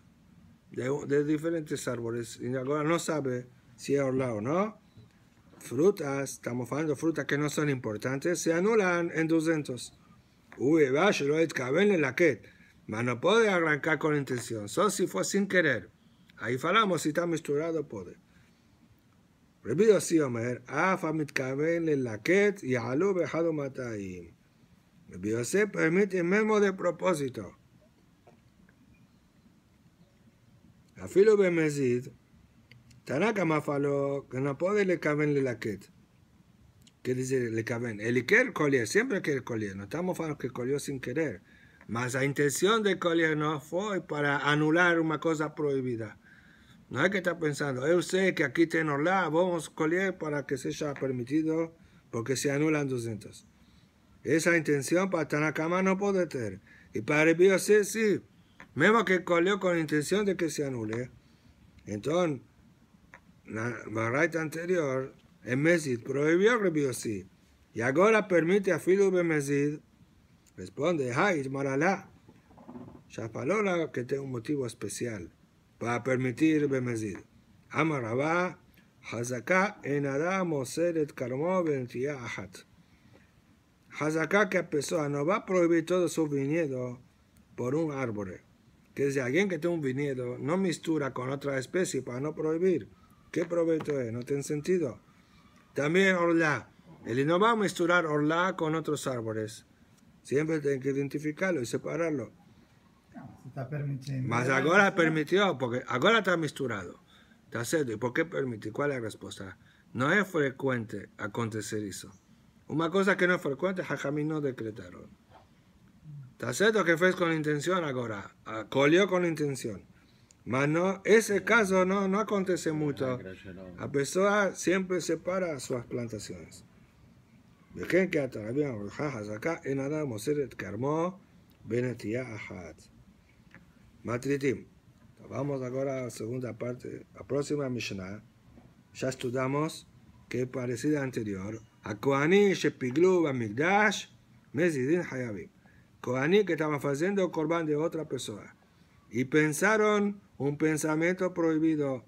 de, diferentes árboles y ahora no sabe si es orlado o no. Frutas, estamos hablando de frutas que no son importantes, se anulan en 200. Uy, vaya, lo en la que. Mas no puede arrancar con intención, solo si fue sin querer. Ahí falamos si está misturado, puede. El video sí, Omer, afamit cabenle laket y alo bejado mataim. El video se permite, y mesmo de propósito. Afilo bemezid, tanaka más falo que no podéle la laket. ¿Qué dice le caben? Él quiere colier, siempre que colier. No estamos fanos que colió sin querer. Mas la intención de colier no fue para anular una cosa prohibida. No hay que estar pensando, yo sé que aquí la, vamos a coger para que sea permitido, porque se anulan 200. Esa intención para Tanakama no puede tener. Y para el sí, sí. que colió con la intención de que se anule. Entonces, la barraita anterior, el Mesid prohibió el Bío, Y ahora permite a Filu Ben Mesid. Responde, Hay, Maralá. Shapalola, que tiene un motivo especial para permitir Bemezid. Amarabá, Hazaká en Adam Oseret Ahat. Hazaká que a no va a prohibir todo su viñedo por un árbol. Que si alguien que tiene un viñedo no mistura con otra especie para no prohibir, ¿qué provecho es? No tiene sentido. También orla. Él no va a misturar orla con otros árboles. Siempre tiene que identificarlo y separarlo. Está permitiendo. Mas ahora permitió porque ahora está misturado. Está cierto y e por qué permitir cuál es la respuesta no es frecuente acontecer eso una cosa que no es frecuente, Jajamín no decretaron Está cierto que fue con intención ahora ah, colió con intención Mas no, ese caso no, no acontece ah, mucho. La persona siempre separa sus plantaciones. וכן כי התרבים הברכה חזקה אין אדם מוסרת כרמו בנטייה אחת. Matritim. Vamos ahora a la segunda parte, la próxima Mishnah. Ya estudiamos que parecida anterior. A Koani, Shepiglu Bamigdash Mezidin Hayabim. Koani que estaban haciendo corbán de otra persona. Y pensaron un pensamiento prohibido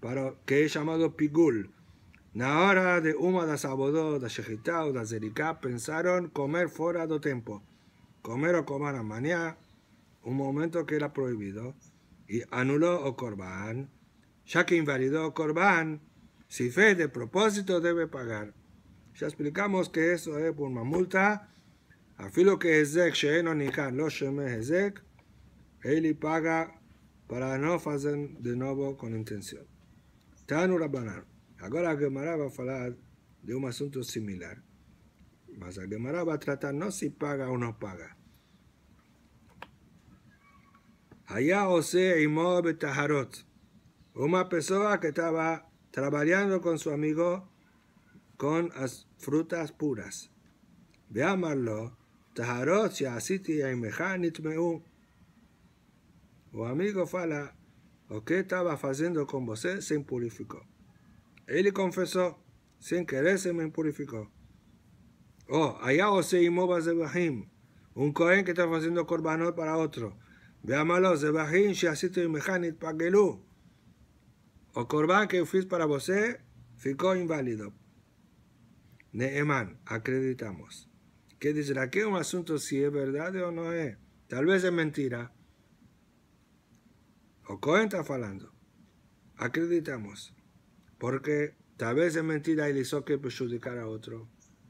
para que es llamado Pigul. Na hora de uma de sabodó, de shejitá o da pensaron comer fuera de tiempo. Comer o comer a mañana un momento que era prohibido, y anuló o corbán, ya que invalidó el corbán, si fe de propósito debe pagar. Ya explicamos que eso es por una multa, afilo que Ezek no lo Sheme Ezek, él paga para no hacer de nuevo con intención. Tanu Rabanan. Agora a Gemara va a hablar de un asunto similar. Mas a Gemara va a tratar no si paga o no paga, Allá se Imóbe tajarot. una persona que estaba trabajando con su amigo con las frutas puras. Veámoslo, Taharot mejá Nitmeu. O amigo fala, o que estaba haciendo con vos se impurificó. Él confesó, sin querer se me impurificó. Oh, allá José Imó un cohen que estaba haciendo corbanot para otro. ואמר לו, זבחים y Mejánit נתפגלו, o corban que fiz para vosé, ficou inválido. Neemán, acreditamos. ¿Qué dice? Aquí un asunto si es verdad o no es. Tal vez es mentira. O Cohen está falando. Acreditamos. Porque tal vez es mentira y le hizo que perjudicar a otro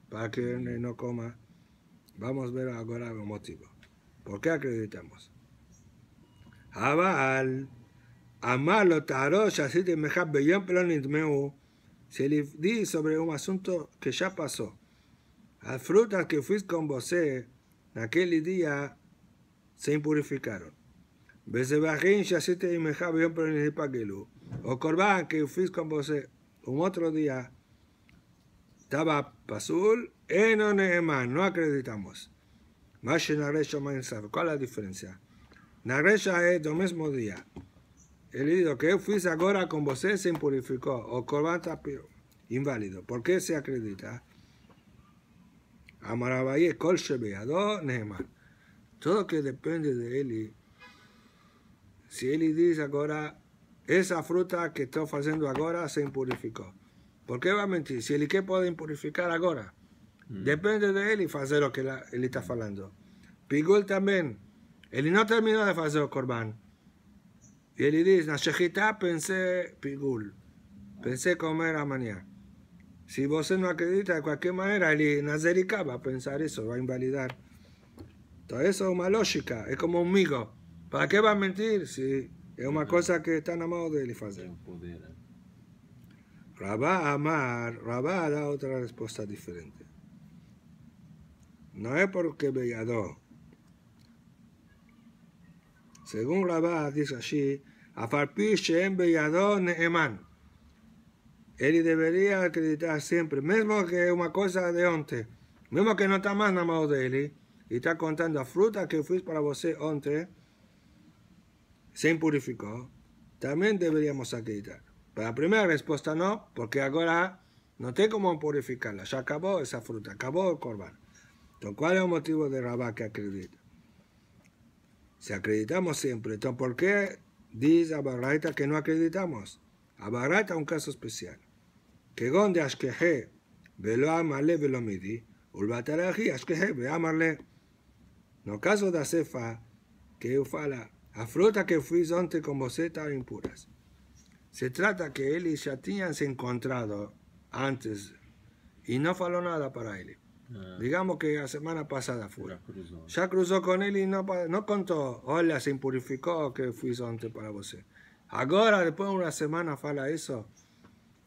para que no coma. Vamos a ver ahora el motivo. ¿Por qué acreditamos? אבל אמר lo Tarot, así te yo en pero se le di sobre un asunto que ya pasó. Las frutas que fuiste con vos en aquel día se impurificaron. Bezebajín, ya así te yo en pero nitmeu, o corbán que fuiste con vos un otro día, estaba pasul, eno neemán, no acreditamos. Más en la ¿cuál es la diferencia? Nagreja es el mismo día. Él dijo que yo fui ahora con você se purificó. O Corbata Inválido. Por qué se acredita? Amaravaye colcheve, Todo que depende de él. Si él dice ahora. Esa fruta que estoy haciendo ahora se purificó. Por qué va a mentir? Si él quiere pode impurificar ahora. Mm. Depende de él y hacer lo que él está hablando. Pigol también. Él no terminó de hacer el corbán. Y él dice, la pensé pigul, pensé comer a mañana. Si vos no acredita de cualquier manera, el Nazerica va a pensar eso, va a invalidar. Todo eso es una lógica, es como un migo. ¿Para qué va a mentir si es una cosa que están amados de él Elifazer? ¿eh? Rabá Amar, Rabá da otra respuesta diferente. No es porque dos. Según Rabá, dice así, Afarpi Shem Eman. Él debería acreditar siempre, mismo que una cosa de antes, mismo que no está más nada de él, ¿eh? y está contando la fruta que fuiste para você antes, se impurificó, también deberíamos acreditar. Para la primera respuesta no, porque ahora no tengo cómo purificarla, ya acabó esa fruta, acabó el corban. Entonces, ¿cuál es el motivo de Rabá que acredita? Si acreditamos siempre. Entonces, ¿por qué dice Abaraita que no acreditamos? Abarraita es un caso especial. Que donde Ashkeje velo amarle velo midi, ulbataraji Ashkeje ve amarle. No caso da cefa que eu fala, a fruta que fui antes con vosotros eh, impuras. Se trata que él ya se se encontrado antes y no faló nada para él. Ah. Digamos que la semana pasada fue. Ya cruzó con él y no, no contó, hola, se impurificó que fui antes para vos. Ahora, después de una semana, fala eso.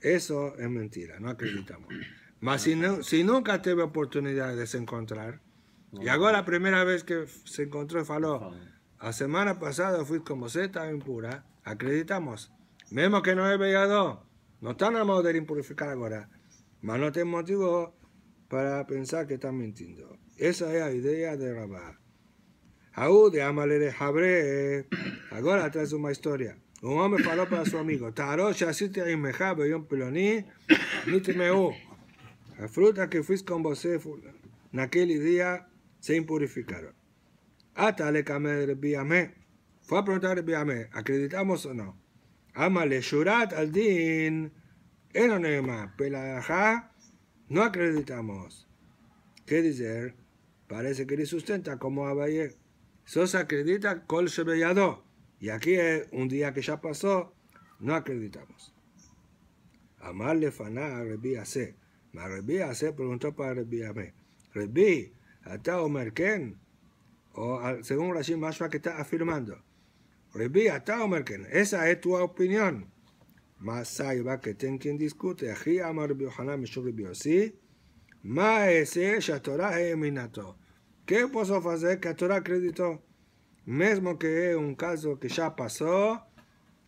Eso es mentira, no acreditamos. Mas si, no, si nunca tuve oportunidad de se encontrar, y ahora la primera vez que se encontró, faló, la semana pasada fui como Z impura, acreditamos. Vemos que no he pegado, no modo de impurificar ahora, mas no te motivo para pensar que están mintiendo. Esa es la idea de Rabá. Aú de habré. Ahora traes una historia. Un hombre habló para su amigo. Taros ya si te imejaba, un peloní, no te me La fruta que fuiste con vos, eh, en aquel día se impurificaron. Hasta le camé Fue a preguntar ¿acreditamos o no? Amale Shurat al Din. Eno Nema, Pelajá. No acreditamos. ¿Qué dice? Parece que le sustenta como Abaye. Sos acredita col shebeyado. Y aquí es un día que ya pasó, no acreditamos. Amarle faná a Rebí Ase. Ma Rebí Ase preguntó para Rebí Ame. Rebí, ¿está Omer merken? O según Rashid Mashua que está afirmando. Rebí, ¿está Omer merken? Esa es tu opinión. Masai va que ten quien discute. Aquí Amar Biohanan Mishur Biosi. Maese Shatorah Eminato. Eh, ¿Qué posso fazer que a Torá acredito, Mesmo que es un caso que ya pasó,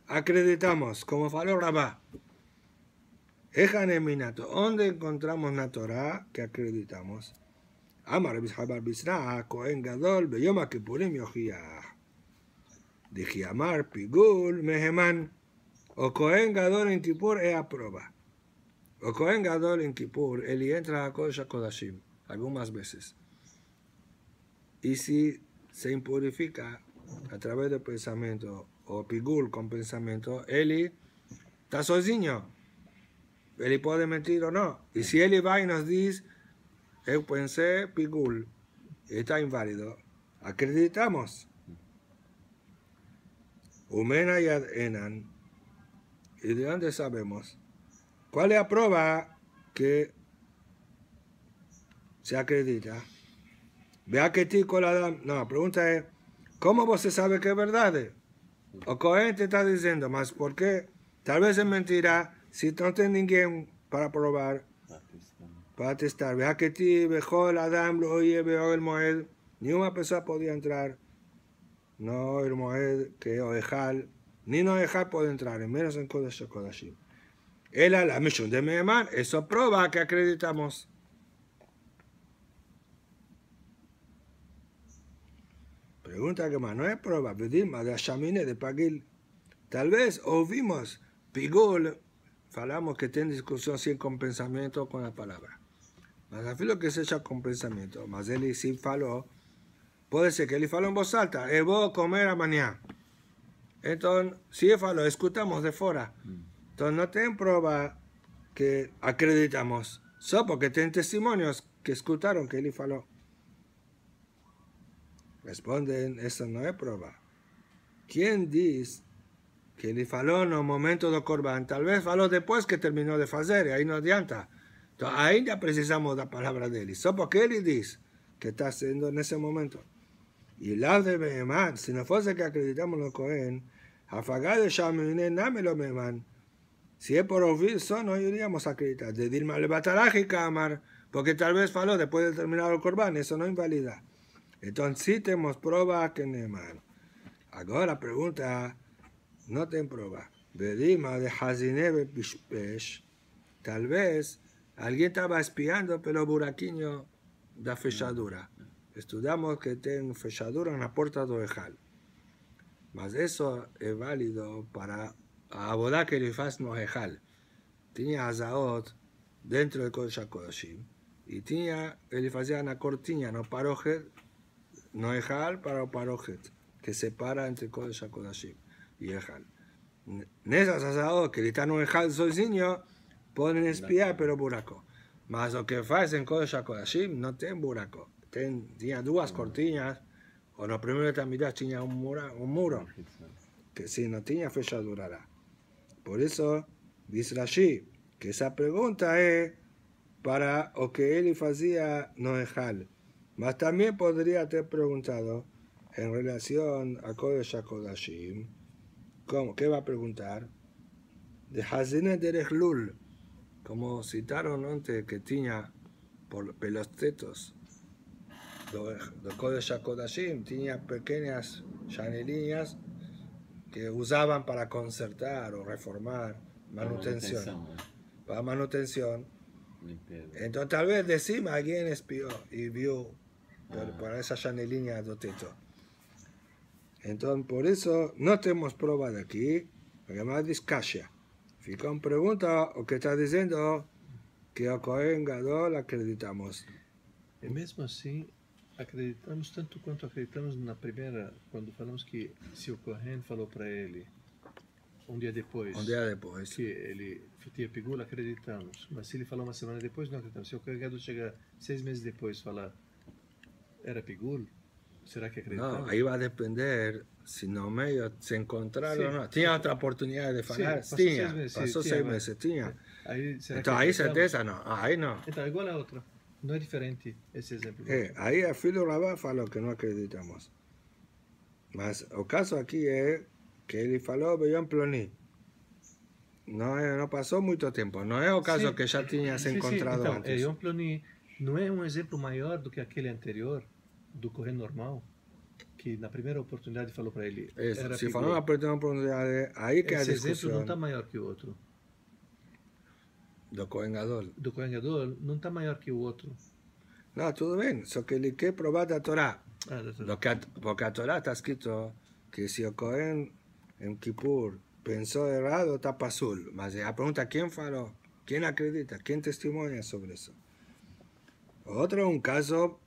acreditamos, como faló Rabá. eminato. Eh, ¿dónde encontramos la Torah que acreditamos? Amar Bishabar Bisra, Cohen Gadol, Beyoma Kippurim diji amar, Pigul Mejeman. O Cohen Gadol en Kipur es aproba. O Cohen Gadol en Kipur, él entra a Kodesh Kodashim algunas veces. Y si se impurifica a través del pensamiento o pigul con pensamiento, él está sozinho. Él puede mentir o no. Y si él va y nos dice, yo pensé pigul, está inválido, acreditamos. Humena y enan ¿Y de dónde sabemos? ¿Cuál es la prueba que se acredita? Vea que con la... No, la pregunta es, ¿cómo vos sabe que es verdad? O Cohen te está diciendo, más ¿por qué? Tal vez es mentira, si no tiene ninguém para probar, para testar. Vea que ti, vejo el Adam, lo oye, veo oh, el Moed. Ni una persona podía entrar. No, el Moed, que Ojal ni dejar puede entrar, menos en Kodesh Él a la misión de eso prueba que acreditamos. Pregunta que más, no es prueba, pedimos de Ashamine de Pagil. Tal vez oímos Pigol, falamos que tiene discusión sin compensamiento con la palabra. Mas lo que se echa con pensamiento, mas él sí faló, puede ser que él faló en voz alta, evo voy a comer a mañana. Entonces, si lo escutamos de fuera. Entonces, no tienen prueba que acreditamos. Solo porque tienen testimonios que escucharon que él faló. Responden, eso no es prueba. ¿Quién dice que él faló en el momento de Corban? Tal vez faló después que terminó de hacer, y ahí no adianta. Entonces, ahí ya precisamos la palabra de él. Solo porque él dice que está haciendo en ese momento y la de beeman, si no fuese que acreditamos los Cohen, Afagá de Shaminé, namelo lo Si es por oficio no iríamos a acreditar. De Dilma le batarágica amar, porque tal vez faló después de terminar el corbán, eso no invalida. Entonces sí tenemos prueba que Nehemán. Ahora pregunta, no ten prueba. Dilma de Hazinebe Pishpesh, tal vez alguien estaba espiando, pero de da fechadura estudiamos que tienen fechadura en la puerta de Ojal. Mas eso es válido para abodá que le faz no ejal. Tenía Azaot dentro del Kodesh HaKodeshim y tenía en una cortina, no parojet, no Ejal para parojet, que separa entre Kodesh HaKodeshim y Ejal. En esas Azaot que le están no Ejal sozinho, pueden espiar pero buraco. Mas lo que hacen Kodesh HaKodeshim no tiene buraco ten, dos mm. cortinas, o los te mitad tenía un, muro, un muro, que si no tenía fecha durará. Por eso, dice Rashi, que esa pregunta es para lo que él hacía no Ejal. Mas también podría haber preguntado en relación a Kodesh Shakodashim, ¿cómo? ¿qué va a preguntar? De Hazine Derechlul, como citaron antes, que tenía por pelos tetos, los códigos Yakodashim, tenía pequeñas llanerinas que usaban para concertar o reformar manutención. Eh. Para manutención. Entonces tal vez decimos alguien espió y vio por ah. para esa llanelina de teto. Entonces por eso no tenemos prueba de aquí, además fica una pregunta o que está diciendo que a Cohen Gadol acreditamos. Y mismo así, acreditamos tanto quanto acreditamos na primeira, quando falamos que se o Cohen falou para ele um dia depois, um dia depois que ele tinha pílula, acreditamos. Mas se ele falou uma semana depois, não acreditamos. Se o carregado chegar seis meses depois falar era pílula, será que acreditamos? Não, aí vai depender se no meio se encontraram ou não. Tinha outra oportunidade de falar? Sim, tinha. Seis meses, passou sim, seis tinha, meses, tinha. Aí, então aí certeza não. Aí não. Então igual a outra não é diferente esse exemplo. É, aí a filha Rabá falou que não acreditamos. Mas o caso aqui é que ele falou Beyond Ploni. Não, é, não passou muito tempo. Não é o caso sim. que já tinha se encontrado sim, sim. Então, antes. Beyond é, Ploni não é um exemplo maior do que aquele anterior, do correr normal? que na primeira oportunidade falou para ele. Isso, se falou na primeira oportunidade, aí que Esse é a discussão. Esse exemplo não está maior que o outro. Do Cohen Gadol. Do Cohen Gadol está mayor que u otro. No, todo bien. Eso que le que probar la Torah. Lo que, porque la Torah está escrito que si el Cohen en Kippur pensó errado, está pasul. Mas la pregunta, ¿quién faló? ¿Quién acredita? ¿Quién testimonia sobre eso? Otro un caso,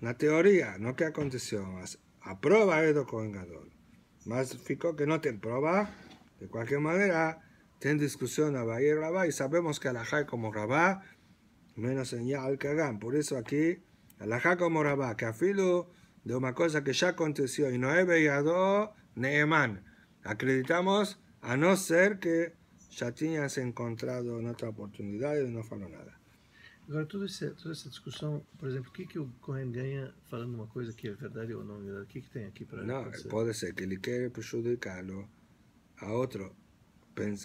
una teoría, no que aconteció. Mas prueba esto Cohen Gadol. Mas ficó que no te prueba. De cualquier manera, Ten discusión Bahía y Rabá, y sabemos que Alajá como Rabá, menos en Ya al Por eso aquí, Alajá como Rabá, que afilo de una cosa que ya aconteció, y no he veado Neemán. Acreditamos a no ser que ya tenías encontrado en otra oportunidad y no faló nada. Ahora, toda esa, toda essa discussão, por ejemplo, ¿qué que, que Cohen ganha falando una cosa que es verdad o no é verdade? O que, que tem para Não, acontecer? puede ser que le quiera perjudicarlo a otro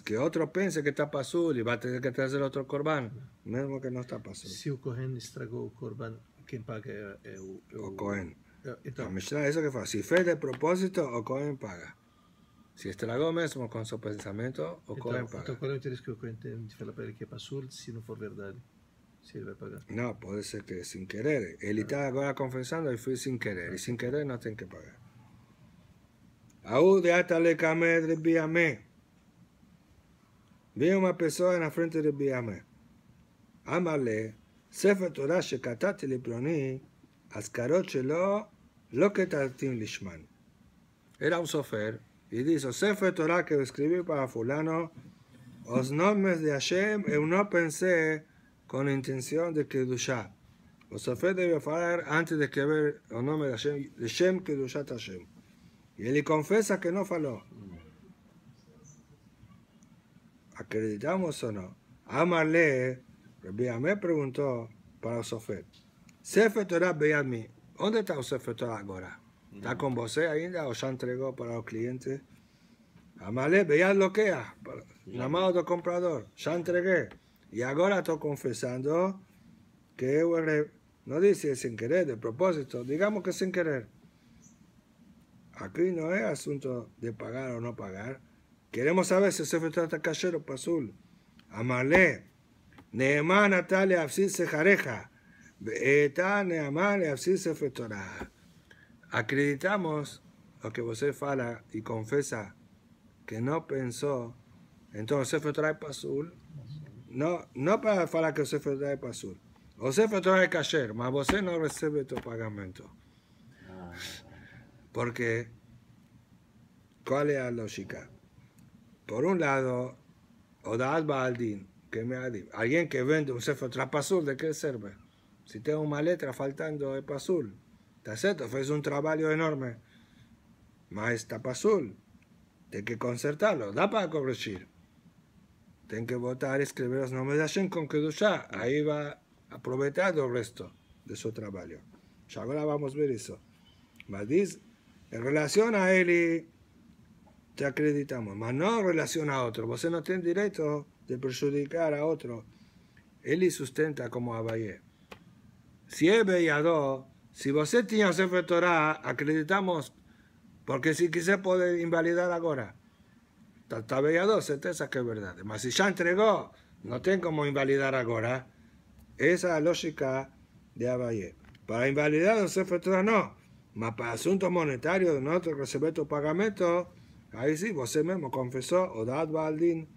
que otro piense que está azul y va a tener que traer otro corbán, mismo que no está azul. Si el Cohen estragó el corbán, quien paga es eh, el, eh, o Cohen. Eh, eso que fue, si fue de propósito, o Cohen paga. Si estragó mismo con su pensamiento, o Cohen paga. Então, es el interés que el Cohen tiene para que Si él va a pagar. No, puede ser que sin querer. Él está ah. ahora confesando y fue sin querer. Y ah, sin querer no tiene que pagar. Aú de hasta le camé de Veio uma pessoa na frente de Biamé. Amale, Sefer Torah shekatati liploni, Ascarot shelo, lo ketatim lishman. Era um sofer e disse, o Sefer Torah que eu escrevi para fulano, os nomes de Hashem eu não pensei com a intenção de Kedushah. O sofer deve falar antes de escrever o nome de Hashem, de Shem Kedushat Hashem. E ele confessa que não falou. ¿Acreditamos o no? Amarle, me preguntó para Sofet. Sefer Torah mí. ¿dónde está Sefer ahora? ¿Está con vos eh, ahí o ya entregó para los clientes? Amarle, vean lo que ha. Llamado de comprador, ya entregué. Y ahora estoy confesando que no dice sin querer, de propósito, digamos que sin querer. Aquí no es asunto de pagar o no pagar, Queremos saber si Sefer Torah está cayero, Pasul. Pues, Amarle. Neemán atale afsir sejareja. beeta neamán afsir Sefer Torah. Acreditamos lo que vos fala y confesa que no pensó. Entonces Sefer Torah Pasul. No, no para falar que Sefer Torah Pasul. O Sefer Torah es mas vos no recibe tu pagamento. Ah. Porque, ¿cuál es la lógica? Por un lado, Odaat Baldin, que me ha dicho, alguien que vende un Sefer Azul, ¿de qué sirve? Si tengo una letra faltando de ¿está cierto? fue un trabajo enorme, más está Azul. que concertarlo, da para corregir. Tengo que votar, escribir los nombres de Hashem con Kedushá, ahí va aprovechar el resto de su trabajo. Ya ahora vamos a ver eso. Maldiz, en relación a Eli, te acreditamos, más no en relación a otro. Você no tiene derecho de perjudicar a otro. Él sustenta como Abayé. Si es bellado, si vos tiene un Sefer acreditamos, porque si quise poder invalidar ahora. Está bellado, certeza que es verdad. Mas si ya entregó, no tiene como invalidar ahora. Esa es la lógica de Abayé. Para invalidar un Sefer no, mas para asuntos monetarios, nosotros recibes tu pagamento, Ahí sí, usted mismo confesó, Odad Baldin,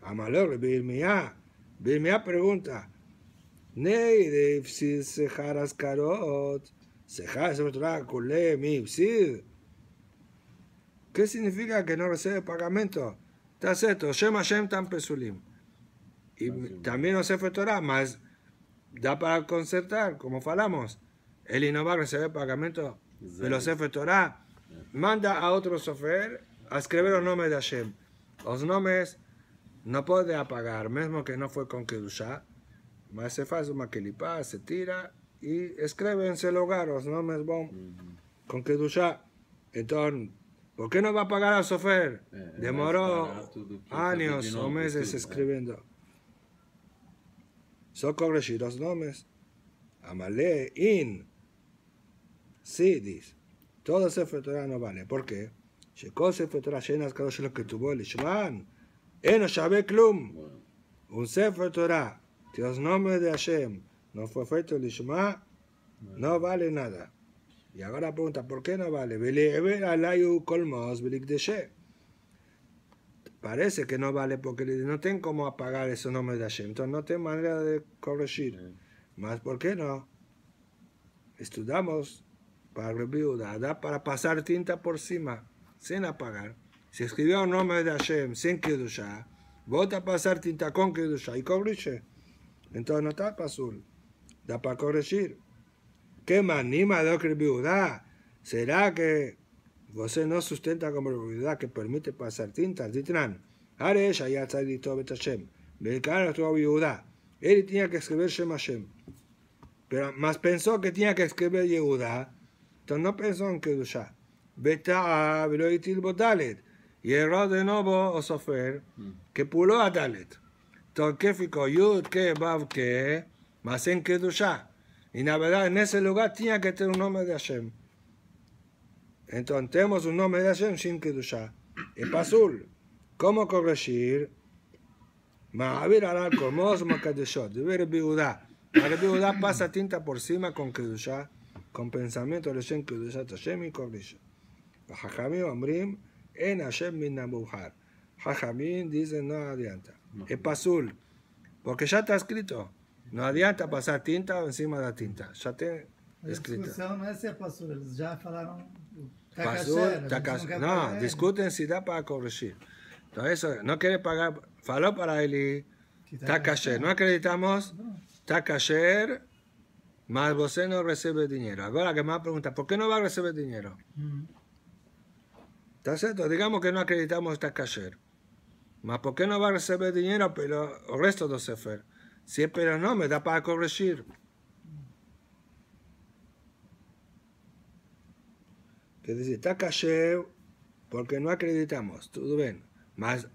Amalor, Birmiá. Birmiá pregunta, Ney de Ipsid Sejaras Karot, Sejaras Kule, Mi Ipsid. ¿Qué significa que no recibe pagamento? Está esto, Shem Hashem Tam Pesulim. Y también no se Torah, más da para concertar, como falamos. Él no va a recibir pagamento de los jefes Torah manda a otro sofer a escribir los nombres de Hashem. Los nombres no puede apagar, mismo que no fue con Kedusha. más se hace una kelipa, se tira y escribe en ese lugar los nombres bon, con Kedusha. Entonces, ¿por qué no va a pagar al sofer? Eh, eh, Demoró años o meses escribiendo. Son corregidos los nombres. Amalé, in, dice. Todo Sefer Torah no vale. ¿Por qué? de que tuvo el Ishman. Eno Klum. Un Sefer Torah, Dios nombre de Hashem, no fue feito el Ishma, no vale nada. Y ahora pregunta, ¿por qué no vale? Parece que no vale porque no tengo cómo apagar esos nombres de Hashem, entonces no tengo manera de corregir. ¿Más por qué no? estudamos para da para pasar tinta por cima, sin apagar. Se escribió el nombre de Hashem sin ducha, vota a pasar tinta con Kedusha y corrige. Entonces no está azul, da para corregir. ¿Qué manima de Okribiudá? ¿Será que você no sustenta como Okribiudá que permite pasar tinta? Ditran, Aresh, Ayatzadito de Hashem, es tu viuda. Él tenía que escribir Shem Hashem. Pero más pensó que tenía que escribir Yehuda entonces no pensó en Kedusha. Beta'a velo itil Dalet. Y erró de nuevo o sofer que puló a Dalet. Entonces, ¿qué fico Yud, que, Bab, que, más en Kedusha. Y la verdad, en ese lugar tenía que tener un nombre de Hashem. Entonces, tenemos un nombre de Hashem sin Kedusha. Y Pasul. ¿Cómo corregir? Ma'avir al-Komos, Makadeshot. Debe a biuda. Rebi biuda pasa tinta por cima con Kedusha con pensamiento de Kudushat Hashem y Koblish. hachamim amrim en Hashem min Nabuhar. Hachamim, dice no adianta. Es pasul, porque ya está escrito. No adianta pasar tinta encima de la tinta. Ya está escrito. La no es pasul, ya falaron. Pasul, no, discuten si da para corregir. Entonces, no quiere pagar, faló para Eli, está No acreditamos, está mas vos no recibe dinero. Ahora que a preguntar, ¿por qué no va a recibir dinero? Mm. ¿Está cierto? Digamos que no acreditamos esta cacher. Mas ¿por qué no va a recibir dinero pero el resto de Sefer? Si es pero no, me da para corregir. Que dice, está caché porque no acreditamos. todo bien. Mas,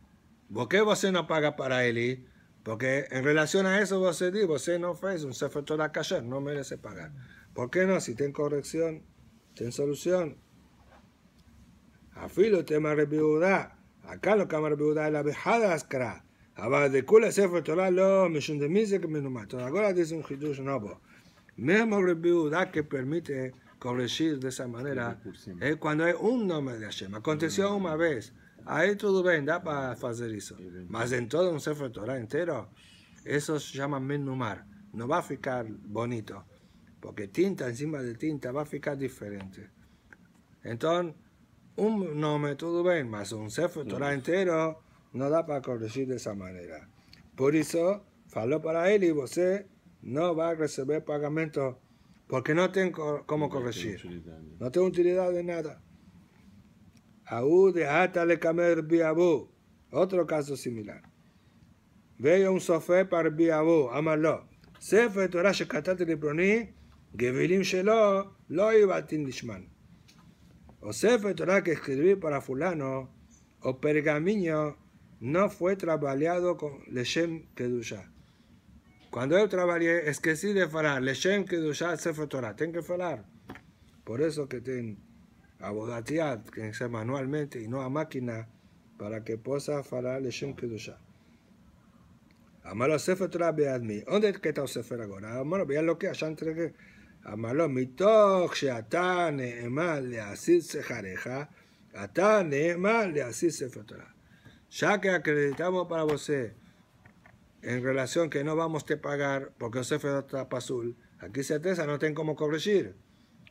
¿por qué vos no paga para él? Porque en relación a eso vos decís, vos no fez, un sefer Torah callar, no merece pagar. ¿Por qué no? Si tiene corrección, tiene solución. Afilo tema rebiudá. Acá lo que ama rebiudá es la vejada ascra. Abad de culas sefer Torah lo misión de mise que nomás. Ahora dice un hidush novo. Mismo rebiudá que permite corregir de esa manera es cuando hay un nombre de Hashem. Aconteció una vez. Ahí todo bien, da para hacer eso. Mas en todo un Sefer Torah entero, eso se llama menumar. No va a ficar bonito, porque tinta encima de tinta va a ficar diferente. Entonces, un nombre todo bien, más un Sefer Torah entero no da para corregir de esa manera. Por eso, faló para él y usted eh, no va a recibir pagamento, porque no tengo cómo corregir. No tengo utilidad de nada. Aude Otro caso similar. Veo un sofé para biabú, amarlo. ספר תורה שקטעתי לפלוני, גבילים שלו לא O se O Torah que escribí para fulano. O pergamino. no fue trabajado con Leshem Kedusha. Cuando yo trabajé, es que sí de falar, Leshem se fue Torah, tengo que falar. Por eso que tengo a que sea manualmente y no a máquina, para que pueda falar Shem Kedushah. Amalo Sefer Torah Beadmi. ¿Dónde está el Sefer ahora? Amalo, vean lo que allá entregué. Amalo Mitoch, le Neemá Leasid atane emal le Leasid Sefer Torah. Ya que acreditamos para vos eh, en relación que no vamos a pagar porque el Sefer Torah pasul, aquí certeza no tengo cómo corregir.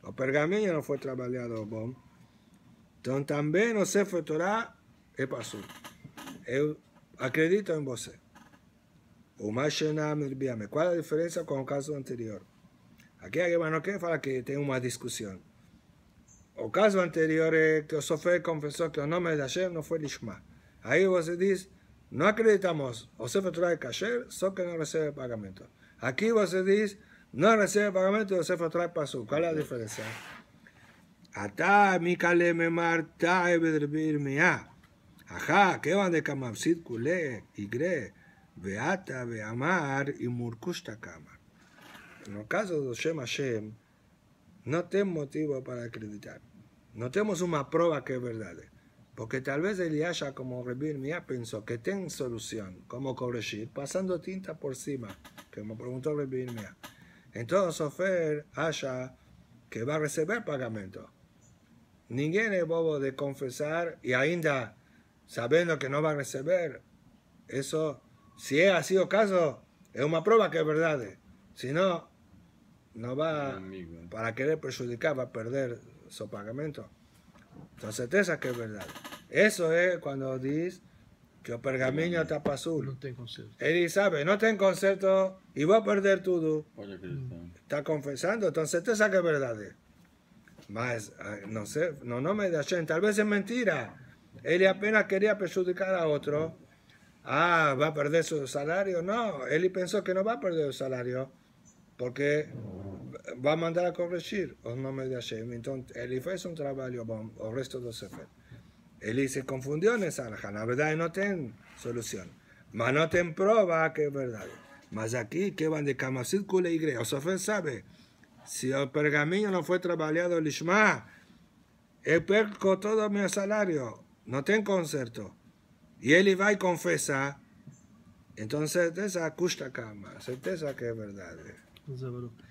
O pergaminho não foi trabalhado bom. Então também você Sefer Torah é passou. Eu acredito em você. O Mashenamir Qual a diferença com o caso anterior? Aqui a Gemara não quer falar que tem uma discussão. O caso anterior é que o Sofé confessou que o nome de Hashem não foi Lishma. Aí você diz, não acreditamos, o Sefer Torah é kasher, só que não recebe pagamento. Aqui você diz, no recibe pagamento, de lo trae para ¿Cuál es la diferencia? Ata mi me marta me a. Ajá, que van de culé, kule, igre, beata, beamar y murkushta cama En el caso de Hashem, no tenemos motivo para acreditar. No tenemos una prueba que es verdad. Porque tal vez Eliasha, como Rebir mia pensó que tiene solución, como corregir, pasando tinta por cima, que me preguntó Rebir mia. Entonces Ofer haya que va a recibir pagamento. ninguno es bobo de confesar y ainda sabiendo que no va a recibir. Eso, si ha sido caso, es una prueba que es verdad. Si no, no va a eh. para querer perjudicar, va a perder su pagamento. Entonces, certeza que es verdad. Eso es cuando dice que o pergaminho está para azul. Él tem no Ele sabe, não tem conserto perder todo. Mm. Está confesando, entonces te que é verdade. Mas, não sei, no me da gente, vez es mentira. Él apenas quería perjudicar a otro. Ah, va a perder su salario. No, él pensó que no va a perder su salario porque va a mandar a corregir no me de gente. Entonces, él hizo un trabajo bom. el resto de los efectos. Él se confundió en La verdad no tiene solución. Mas no tiene prueba ah, que es verdad. Mas aquí que van de cama círculo y griego. Sofén sabe, si el pergamino no fue trabajado el isma, he perco todo mi salario, no ten concierto. Y él va y confesa, entonces esa custa cama, certeza que es verdad. Eh".